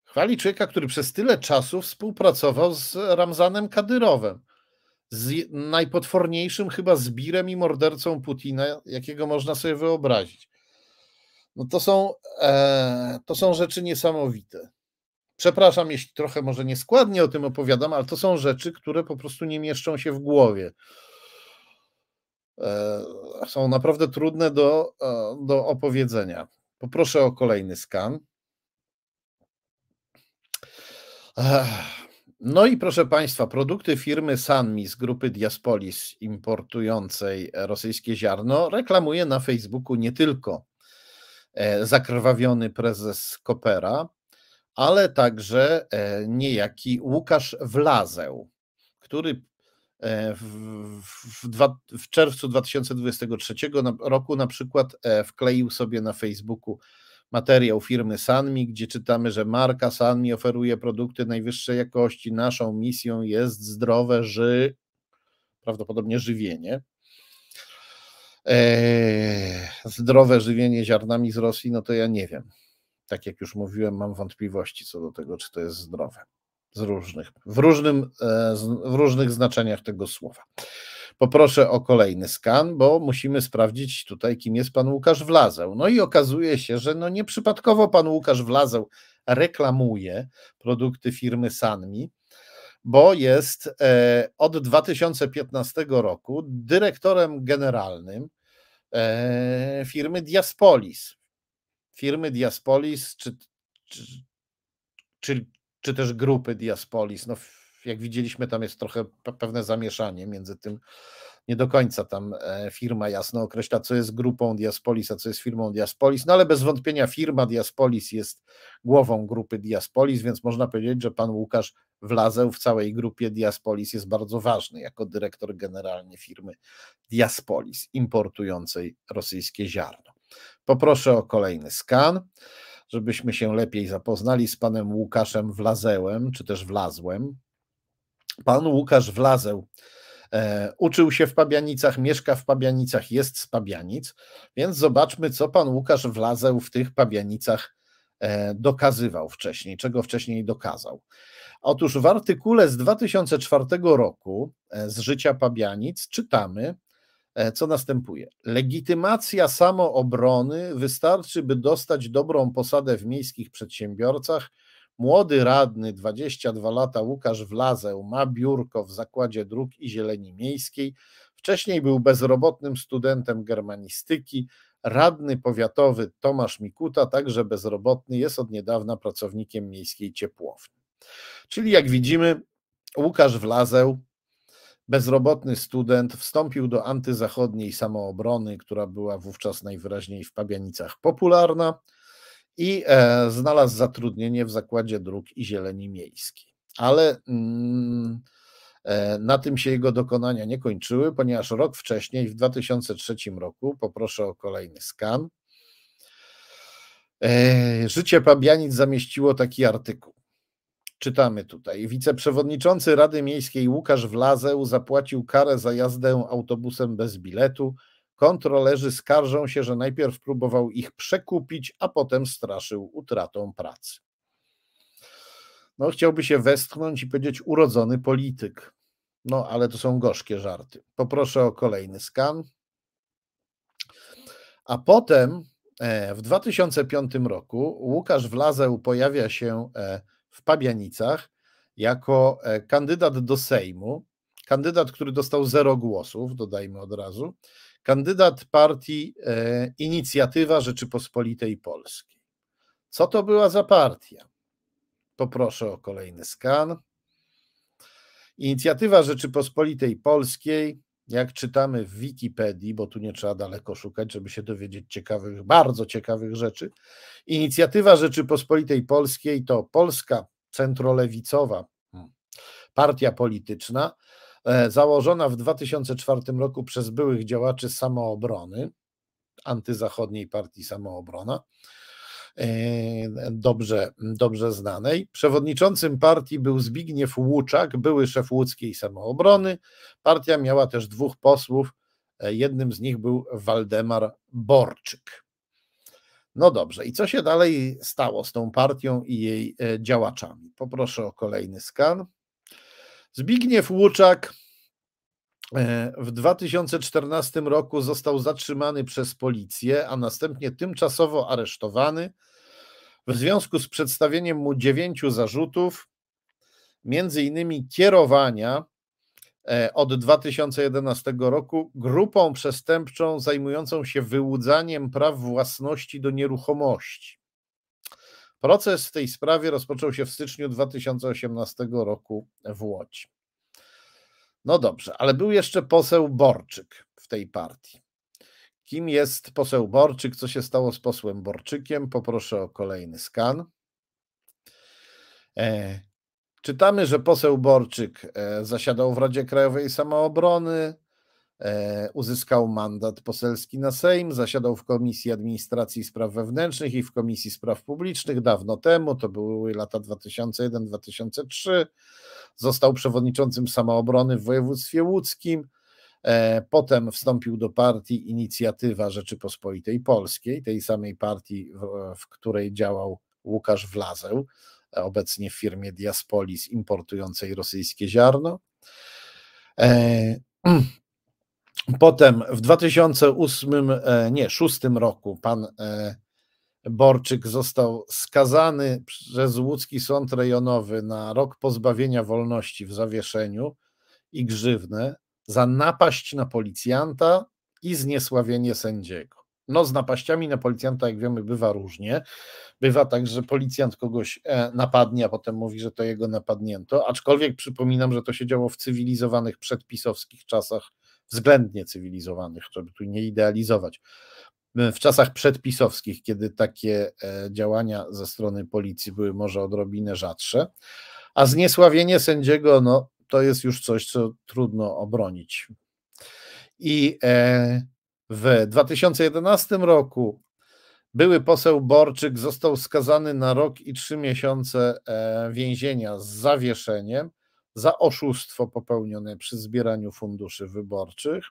chwali człowieka, który przez tyle czasu współpracował z Ramzanem Kadyrowem z najpotworniejszym chyba zbirem i mordercą Putina, jakiego można sobie wyobrazić. No to są, e, to są rzeczy niesamowite. Przepraszam, jeśli trochę może nieskładnie o tym opowiadam, ale to są rzeczy, które po prostu nie mieszczą się w głowie. E, są naprawdę trudne do, e, do opowiedzenia. Poproszę o kolejny skan. No i proszę Państwa, produkty firmy Sanmi z grupy Diaspolis importującej rosyjskie ziarno reklamuje na Facebooku nie tylko E, zakrwawiony prezes Kopera, ale także e, niejaki Łukasz Wlazeł, który e, w, w, w, czerwcu 2023 roku na przykład wkleił sobie na Facebooku materiał firmy Sanmi, gdzie czytamy, że marka Sanmi oferuje produkty najwyższej jakości. Naszą misją jest zdrowe ży... prawdopodobnie żywienie. Eee, zdrowe żywienie ziarnami z Rosji, no to ja nie wiem. Tak jak już mówiłem, mam wątpliwości co do tego, czy to jest zdrowe. Z różnych, w, różnym, e, w różnych znaczeniach tego słowa. Poproszę o kolejny skan, bo musimy sprawdzić tutaj, kim jest pan Łukasz Wlazeł. No i okazuje się, że no nieprzypadkowo pan Łukasz Wlazeł reklamuje produkty firmy Sanmi bo jest e, od 2015 roku dyrektorem generalnym e, firmy Diaspolis. Firmy Diaspolis, czy, czy, czy, czy też grupy Diaspolis. No, jak widzieliśmy, tam jest trochę pewne zamieszanie między tym, nie do końca tam e, firma jasno określa, co jest grupą Diaspolis, a co jest firmą Diaspolis, no ale bez wątpienia firma Diaspolis jest głową grupy Diaspolis, więc można powiedzieć, że pan Łukasz Wlazeł w całej grupie Diaspolis jest bardzo ważny jako dyrektor generalny firmy Diaspolis importującej rosyjskie ziarno. Poproszę o kolejny skan, żebyśmy się lepiej zapoznali z panem Łukaszem Wlazełem, czy też Wlazłem. Pan Łukasz Wlazeł E, uczył się w Pabianicach, mieszka w Pabianicach, jest z Pabianic, więc zobaczmy, co pan Łukasz Wlazeł w tych Pabianicach e, dokazywał wcześniej, czego wcześniej dokazał. Otóż w artykule z 2004 roku e, z życia Pabianic czytamy, co następuje. Legitymacja samoobrony wystarczy, by dostać dobrą posadę w miejskich przedsiębiorcach, Młody radny, 22 lata, Łukasz Wlazeł, ma biurko w Zakładzie Dróg i Zieleni Miejskiej. Wcześniej był bezrobotnym studentem germanistyki. Radny powiatowy Tomasz Mikuta, także bezrobotny, jest od niedawna pracownikiem miejskiej ciepłowni. Czyli jak widzimy, Łukasz Wlazeł, bezrobotny student, wstąpił do antyzachodniej samoobrony, która była wówczas najwyraźniej w Pabianicach popularna i e, znalazł zatrudnienie w zakładzie dróg i zieleni miejskiej. Ale mm, e, na tym się jego dokonania nie kończyły, ponieważ rok wcześniej, w 2003 roku, poproszę o kolejny skan. E, życie Pabianic zamieściło taki artykuł. Czytamy tutaj. Wiceprzewodniczący Rady Miejskiej Łukasz Wlazeł zapłacił karę za jazdę autobusem bez biletu Kontrolerzy skarżą się, że najpierw próbował ich przekupić, a potem straszył utratą pracy. No, chciałby się westchnąć i powiedzieć urodzony polityk. No, ale to są gorzkie żarty. Poproszę o kolejny skan. A potem e, w 2005 roku Łukasz Wlazeł pojawia się e, w Pabianicach jako e, kandydat do Sejmu. Kandydat, który dostał zero głosów, dodajmy od razu, kandydat partii e, Inicjatywa Rzeczypospolitej Polskiej. Co to była za partia? Poproszę o kolejny skan. Inicjatywa Rzeczypospolitej Polskiej, jak czytamy w Wikipedii, bo tu nie trzeba daleko szukać, żeby się dowiedzieć ciekawych, bardzo ciekawych rzeczy. Inicjatywa Rzeczypospolitej Polskiej to polska centrolewicowa hmm, partia polityczna, E, założona w 2004 roku przez byłych działaczy samoobrony, antyzachodniej partii Samoobrona, e, dobrze, dobrze znanej. Przewodniczącym partii był Zbigniew Łuczak, były szef łódzkiej samoobrony. Partia miała też dwóch posłów, e, jednym z nich był Waldemar Borczyk. No dobrze, i co się dalej stało z tą partią i jej działaczami? Poproszę o kolejny skan. Zbigniew Łuczak e, w 2014 roku został zatrzymany przez policję, a następnie tymczasowo aresztowany w związku z przedstawieniem mu dziewięciu zarzutów, między innymi kierowania e, od 2011 roku grupą przestępczą zajmującą się wyłudzaniem praw własności do nieruchomości. Proces w tej sprawie rozpoczął się w styczniu 2018 roku w Łodzi. No dobrze, ale był jeszcze poseł Borczyk w tej partii. Kim jest poseł Borczyk? Co się stało z posłem Borczykiem? Poproszę o kolejny skan. E, czytamy, że poseł Borczyk e, zasiadał w Radzie Krajowej Samoobrony, E, uzyskał mandat poselski na Sejm, zasiadał w Komisji Administracji i Spraw Wewnętrznych i w Komisji Spraw Publicznych dawno temu, to były lata 2001-2003. Został przewodniczącym samoobrony w województwie łódzkim. E, potem wstąpił do partii Inicjatywa Rzeczypospolitej Polskiej, tej samej partii, w której działał Łukasz Wlazeł, obecnie w firmie Diaspolis importującej rosyjskie ziarno. E, Potem w 2008, e, nie, 2006 roku pan e, Borczyk został skazany przez łódzki sąd rejonowy na rok pozbawienia wolności w zawieszeniu i grzywnę za napaść na policjanta i zniesławienie sędziego. No, z napaściami na policjanta, jak wiemy, bywa różnie. Bywa tak, że policjant kogoś e, napadnie, a potem mówi, że to jego napadnięto. Aczkolwiek przypominam, że to się działo w cywilizowanych przedpisowskich czasach względnie cywilizowanych, żeby tu nie idealizować. E, w czasach przedpisowskich, kiedy takie e, działania ze strony policji były może odrobinę rzadsze, a zniesławienie sędziego, no to jest już coś, co trudno obronić. I e, w 2011 roku były poseł Borczyk został skazany na rok i trzy miesiące więzienia z zawieszeniem za oszustwo popełnione przy zbieraniu funduszy wyborczych.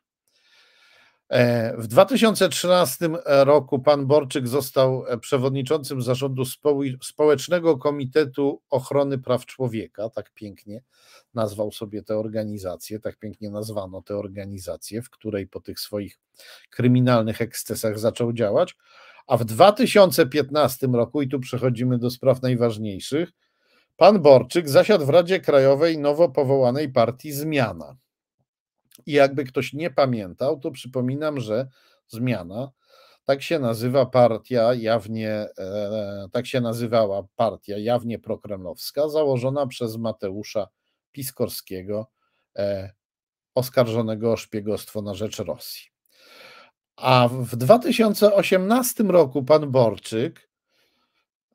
E, w 2013 roku pan Borczyk został e, przewodniczącym zarządu Społecznego Komitetu Ochrony Praw Człowieka. Tak pięknie nazwał sobie tę organizację, tak pięknie nazwano tę organizację, w której po tych swoich kryminalnych ekscesach zaczął działać. A w 2015 roku, i tu przechodzimy do spraw najważniejszych, Pan Borczyk zasiadł w Radzie Krajowej nowo powołanej partii Zmiana. I jakby ktoś nie pamiętał, to przypominam, że Zmiana, tak się nazywa partia jawnie, e, tak się nazywała partia jawnie prokremlowska, założona przez Mateusza Piskorskiego, e, oskarżonego o szpiegostwo na rzecz Rosji. A w 2018 roku pan Borczyk,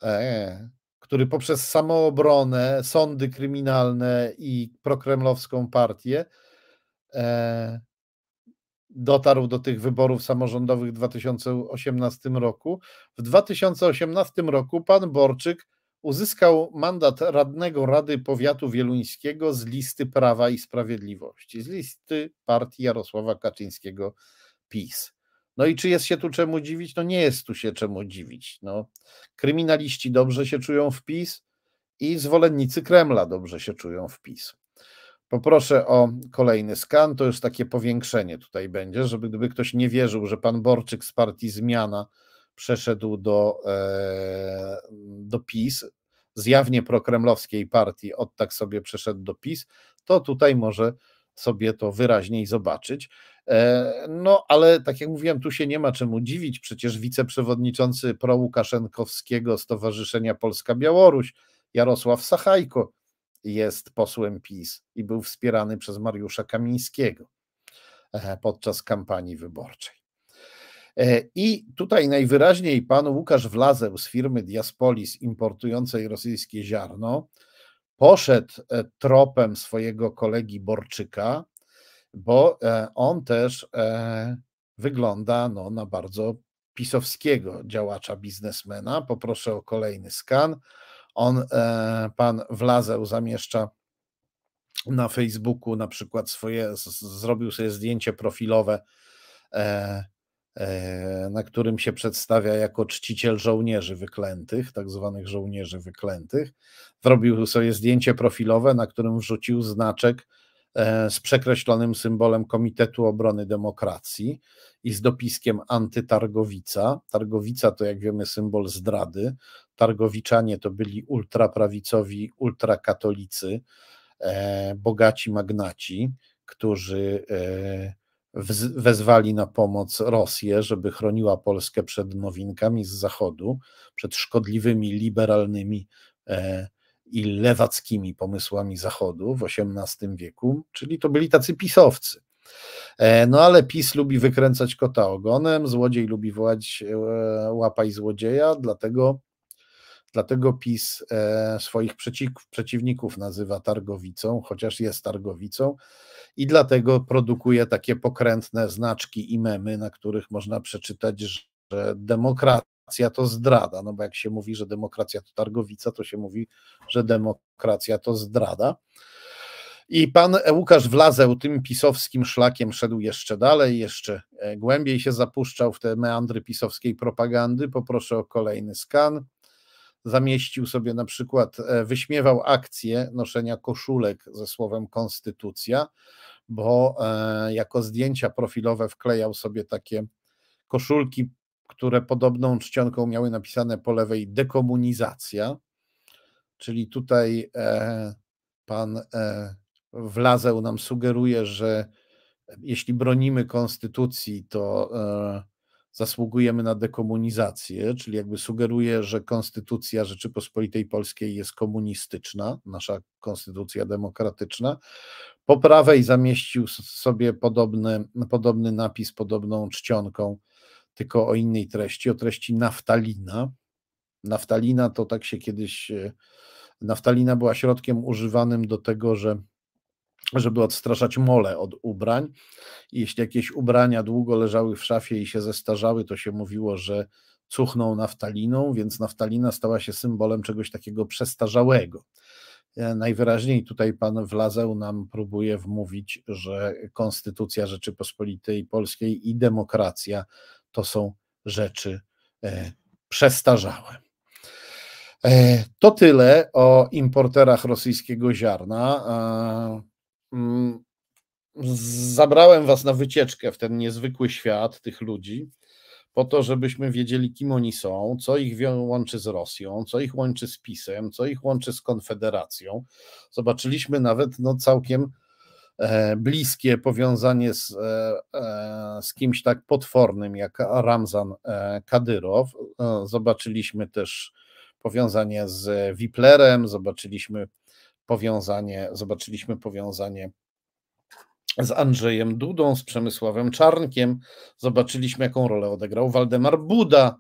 e, który poprzez samoobronę, sądy kryminalne i prokremlowską partię e, dotarł do tych wyborów samorządowych w 2018 roku. W 2018 roku pan Borczyk uzyskał mandat radnego Rady Powiatu Wieluńskiego z listy Prawa i Sprawiedliwości, z listy partii Jarosława Kaczyńskiego PiS. No i czy jest się tu czemu dziwić? No nie jest tu się czemu dziwić. No, kryminaliści dobrze się czują w PiS i zwolennicy Kremla dobrze się czują w PiS. Poproszę o kolejny skan, to już takie powiększenie tutaj będzie, żeby gdyby ktoś nie wierzył, że pan Borczyk z partii Zmiana przeszedł do, e, do PiS, z jawnie prokremlowskiej partii, od tak sobie przeszedł do PiS, to tutaj może sobie to wyraźniej zobaczyć. E, no, ale tak jak mówiłem, tu się nie ma czemu dziwić. Przecież wiceprzewodniczący Pro-Lukaszenkowskiego pro-Łukaszenkowskiego Stowarzyszenia Polska-Białoruś, Jarosław Sachajko, jest posłem PiS i był wspierany przez Mariusza Kamińskiego e, podczas kampanii wyborczej. E, I tutaj najwyraźniej pan Łukasz Wlazeł z firmy Diaspolis importującej rosyjskie ziarno poszedł tropem swojego kolegi Borczyka, bo e, on też e, wygląda no, na bardzo pisowskiego działacza, biznesmena. Poproszę o kolejny skan. On, e, pan Wlazeł, zamieszcza na Facebooku na przykład swoje, zrobił sobie zdjęcie profilowe, na którym się przedstawia jako czciciel żołnierzy wyklętych, tak zwanych żołnierzy wyklętych. Zrobił sobie zdjęcie profilowe, na którym wrzucił znaczek E, z przekreślonym symbolem Komitetu Obrony Demokracji i z dopiskiem antytargowica. Targowica to, jak wiemy, symbol zdrady. Targowiczanie to byli ultraprawicowi, ultrakatolicy, e, bogaci magnaci, którzy e, wezwali na pomoc Rosję, żeby chroniła Polskę przed nowinkami z Zachodu, przed szkodliwymi, liberalnymi i lewackimi pomysłami Zachodu w XVIII wieku, czyli to byli tacy pisowcy. E, no ale PiS lubi wykręcać kota ogonem, złodziej lubi wołać e, łapaj złodzieja, dlatego, dlatego PiS e, swoich przeciwników nazywa targowicą, chociaż jest targowicą i dlatego produkuje takie pokrętne znaczki i memy, na których można przeczytać, że demokracja demokracja to zdrada. No bo jak się mówi, że demokracja to targowica, to się mówi, że demokracja to zdrada. I pan Łukasz Wlazeł tym pisowskim szlakiem szedł jeszcze dalej, jeszcze e, głębiej się zapuszczał w te meandry pisowskiej propagandy. Poproszę o kolejny skan. Zamieścił sobie na przykład, e, wyśmiewał akcję noszenia koszulek ze słowem konstytucja, bo e, jako zdjęcia profilowe wklejał sobie takie koszulki które podobną czcionką miały napisane po lewej dekomunizacja, czyli tutaj e, pan e, Wlazeł nam sugeruje, że jeśli bronimy konstytucji, to e, zasługujemy na dekomunizację, czyli jakby sugeruje, że konstytucja Rzeczypospolitej Polskiej jest komunistyczna, nasza konstytucja demokratyczna. Po prawej zamieścił sobie podobny, podobny napis, podobną czcionką tylko o innej treści, o treści naftalina. Naftalina to tak się kiedyś. E, naftalina była środkiem używanym do tego, że żeby odstraszać mole od ubrań. I jeśli jakieś ubrania długo leżały w szafie i się zestarzały, to się mówiło, że cuchną naftaliną, więc naftalina stała się symbolem czegoś takiego przestarzałego. E, najwyraźniej tutaj pan Wlazeł nam próbuje wmówić, że Konstytucja Rzeczypospolitej Polskiej i demokracja to są rzeczy e, przestarzałe. E, to tyle o importerach rosyjskiego ziarna. Mm, zabrałem Was na wycieczkę w ten niezwykły świat tych ludzi, po to, żebyśmy wiedzieli, kim oni są, co ich łączy z Rosją, co ich łączy z PiSem, co ich łączy z Konfederacją. Zobaczyliśmy nawet no, całkiem E, bliskie powiązanie z, e, e, z kimś tak potwornym jak Ramzan Kadyrow. Zobaczyliśmy też powiązanie z Wiplerem, zobaczyliśmy powiązanie, zobaczyliśmy powiązanie z Andrzejem Dudą, z Przemysławem Czarnkiem. Zobaczyliśmy, jaką rolę odegrał Waldemar Buda,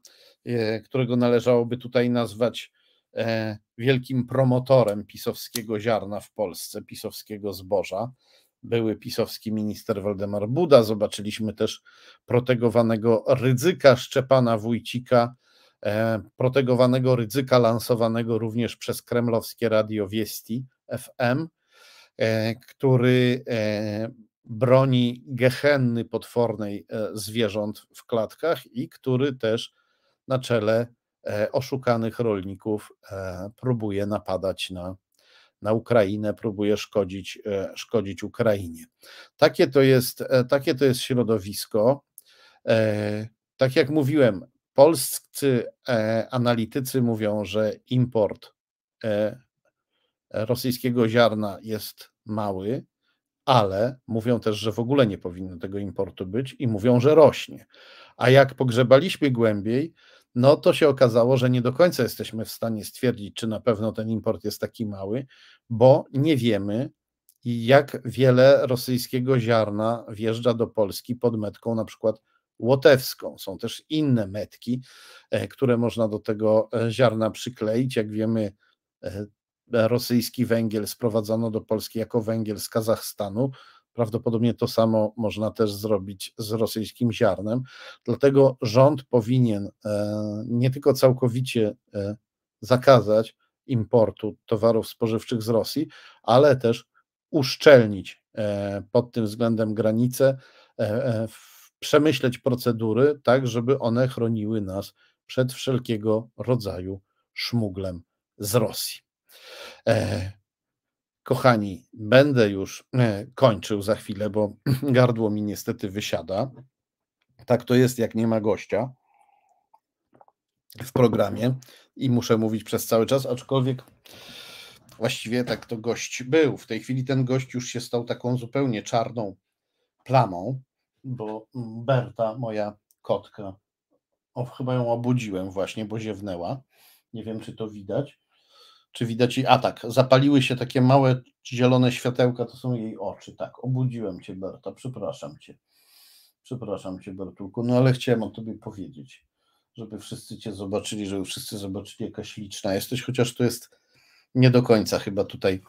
którego należałoby tutaj nazwać wielkim promotorem pisowskiego ziarna w Polsce, pisowskiego zboża były pisowski minister Waldemar Buda, zobaczyliśmy też protegowanego ryzyka Szczepana Wójcika, e, protegowanego ryzyka lansowanego również przez kremlowskie radio Wiesti FM, e, który e, broni gehenny potwornej zwierząt w klatkach i który też na czele oszukanych rolników próbuje napadać na na Ukrainę, próbuje szkodzić, e, szkodzić Ukrainie. Takie to, jest, e, takie to jest środowisko. E, tak jak mówiłem, polscy analitycy mówią, że import rosyjskiego ziarna jest mały, ale mówią też, że w ogóle nie powinno tego importu być i mówią, że rośnie. A jak pogrzebaliśmy głębiej, no to się okazało, że nie do końca jesteśmy w stanie stwierdzić, czy na pewno ten import jest taki mały, bo nie wiemy, jak wiele rosyjskiego ziarna wjeżdża do Polski pod metką na przykład łotewską. Są też inne metki, e, które można do tego e, ziarna przykleić. Jak wiemy, e, rosyjski węgiel sprowadzano do Polski jako węgiel z Kazachstanu. Prawdopodobnie to samo można też zrobić z rosyjskim ziarnem. Dlatego rząd powinien e, nie tylko całkowicie e, zakazać importu towarów spożywczych z Rosji, ale też uszczelnić e, pod tym względem granice, przemyśleć procedury tak, żeby one chroniły nas przed wszelkiego rodzaju szmuglem z Rosji. Kochani, będę już e, kończył za chwilę, bo gardło mi niestety wysiada. Tak to jest, jak nie ma gościa w programie i muszę mówić przez cały czas, aczkolwiek właściwie tak to gość był. W tej chwili ten gość już się stał taką zupełnie czarną plamą, bo Berta, moja kotka, o, chyba ją obudziłem właśnie, bo ziewnęła. Nie wiem, czy to widać czy widać jej atak. Zapaliły się takie małe zielone światełka, to są jej oczy. Tak, obudziłem cię, Berta, przepraszam cię. Przepraszam cię, Bertulku, no ale chciałem o tobie powiedzieć, żeby wszyscy cię zobaczyli, żeby wszyscy zobaczyli, jaka śliczna jesteś, chociaż to jest nie do końca chyba tutaj,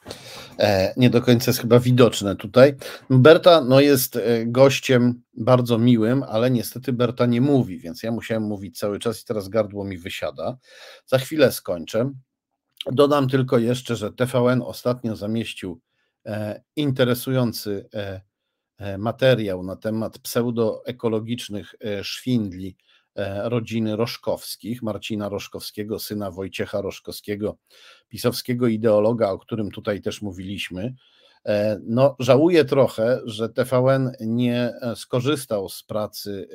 e, nie do końca jest chyba widoczne tutaj. Berta no, jest e, gościem bardzo miłym, ale niestety Berta nie mówi, więc ja musiałem mówić cały czas i teraz gardło mi wysiada. Za chwilę skończę. Dodam tylko jeszcze, że TVN ostatnio zamieścił e, interesujący e, e, materiał na temat pseudoekologicznych szwindli rodziny Roszkowskich, Marcina Roszkowskiego, syna Wojciecha Roszkowskiego, pisowskiego ideologa, o którym tutaj też mówiliśmy. No, żałuję trochę, że TVN nie skorzystał z pracy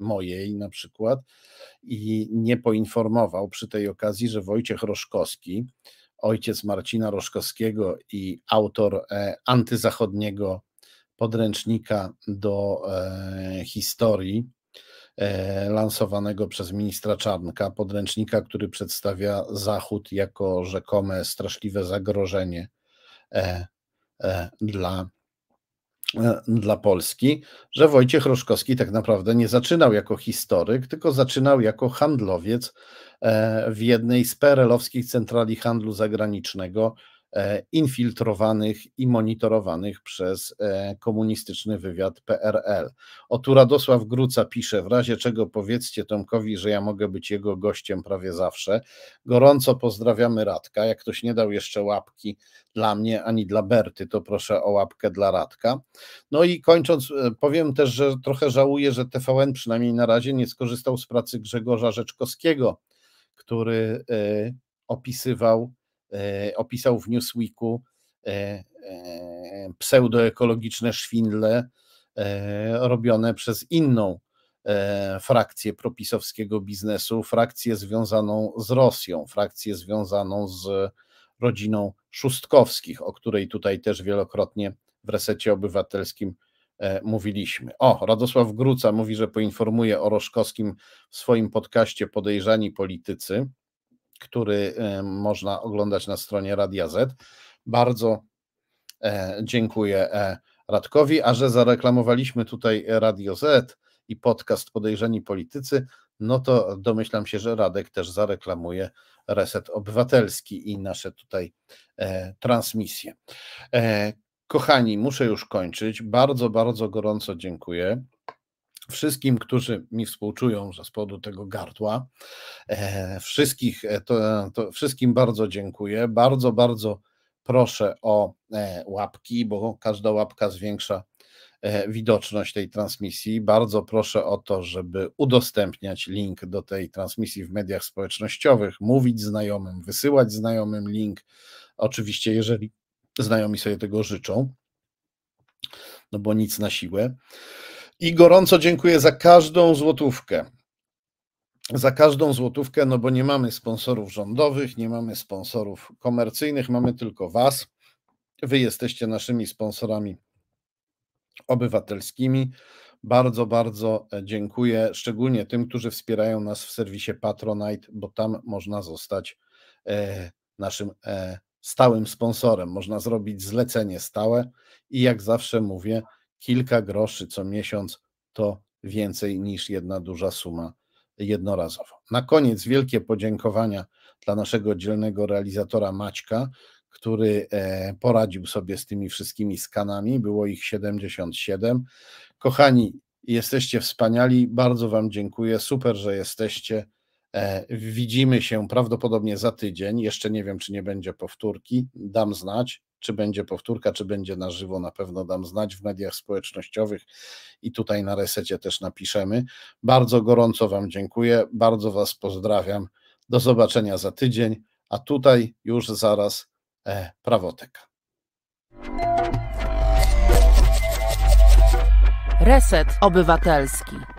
mojej na przykład, i nie poinformował przy tej okazji, że Wojciech Roszkowski, ojciec Marcina Roszkowskiego i autor e, antyzachodniego podręcznika do e, historii, e, lansowanego przez ministra Czarnka, podręcznika, który przedstawia Zachód jako rzekome straszliwe zagrożenie dla E, dla Polski, że Wojciech Roszkowski tak naprawdę nie zaczynał jako historyk, tylko zaczynał jako handlowiec e, w jednej z perelowskich centrali handlu zagranicznego E, infiltrowanych i monitorowanych przez e, komunistyczny wywiad PRL. Otóż Radosław Gruca pisze, w razie czego powiedzcie Tomkowi, że ja mogę być jego gościem prawie zawsze. Gorąco pozdrawiamy Radka. Jak ktoś nie dał jeszcze łapki dla mnie ani dla Berty, to proszę o łapkę dla Radka. No i kończąc, e, powiem też, że trochę żałuję, że TVN przynajmniej na razie nie skorzystał z pracy Grzegorza Rzeczkowskiego, który opisywał E, opisał w Newsweeku e, e, pseudoekologiczne szwindle robione przez inną frakcję propisowskiego biznesu, frakcję związaną z Rosją, frakcję związaną z rodziną Szustkowskich, o której tutaj też wielokrotnie w resecie obywatelskim mówiliśmy. O, Radosław Gruca mówi, że poinformuje o Roszkowskim w swoim podcaście Podejrzani Politycy który e, można oglądać na stronie Radia Z. Bardzo e, dziękuję e, Radkowi, a że zareklamowaliśmy tutaj Radio Z i podcast Podejrzeni Politycy, no to domyślam się, że Radek też zareklamuje Reset Obywatelski i nasze tutaj transmisje. kochani, muszę już kończyć. Bardzo, bardzo gorąco dziękuję wszystkim, którzy mi współczują ze spodu tego gardła. E, wszystkich, e, to, to wszystkim bardzo dziękuję. Bardzo, bardzo proszę o e, łapki, bo każda łapka zwiększa widoczność tej transmisji. Bardzo proszę o to, żeby udostępniać link do tej transmisji w mediach społecznościowych, mówić znajomym, wysyłać znajomym link. Oczywiście, jeżeli znajomi sobie tego życzą, no bo nic na siłę. I gorąco dziękuję za każdą złotówkę. Za każdą złotówkę, no bo nie mamy sponsorów rządowych, nie mamy sponsorów komercyjnych, mamy tylko Was. Wy jesteście naszymi sponsorami obywatelskimi. Bardzo, bardzo e, dziękuję, szczególnie tym, którzy wspierają nas w serwisie Patronite, bo tam można zostać e, naszym e, stałym sponsorem. Można zrobić zlecenie stałe i jak zawsze mówię, kilka groszy co miesiąc to więcej niż jedna duża suma jednorazowo. Na koniec wielkie podziękowania dla naszego dzielnego realizatora Maćka, który e, poradził sobie z tymi wszystkimi skanami. Było ich 77. Kochani, jesteście wspaniali, bardzo Wam dziękuję. Super, że jesteście. E, widzimy się prawdopodobnie za tydzień. Jeszcze nie wiem, czy nie będzie powtórki. Dam znać, czy będzie powtórka, czy będzie na żywo. Na pewno dam znać w mediach społecznościowych i tutaj na resecie też napiszemy. Bardzo gorąco Wam dziękuję, bardzo Was pozdrawiam. Do zobaczenia za tydzień, a tutaj już zaraz e, prawoteka. Reset Obywatelski.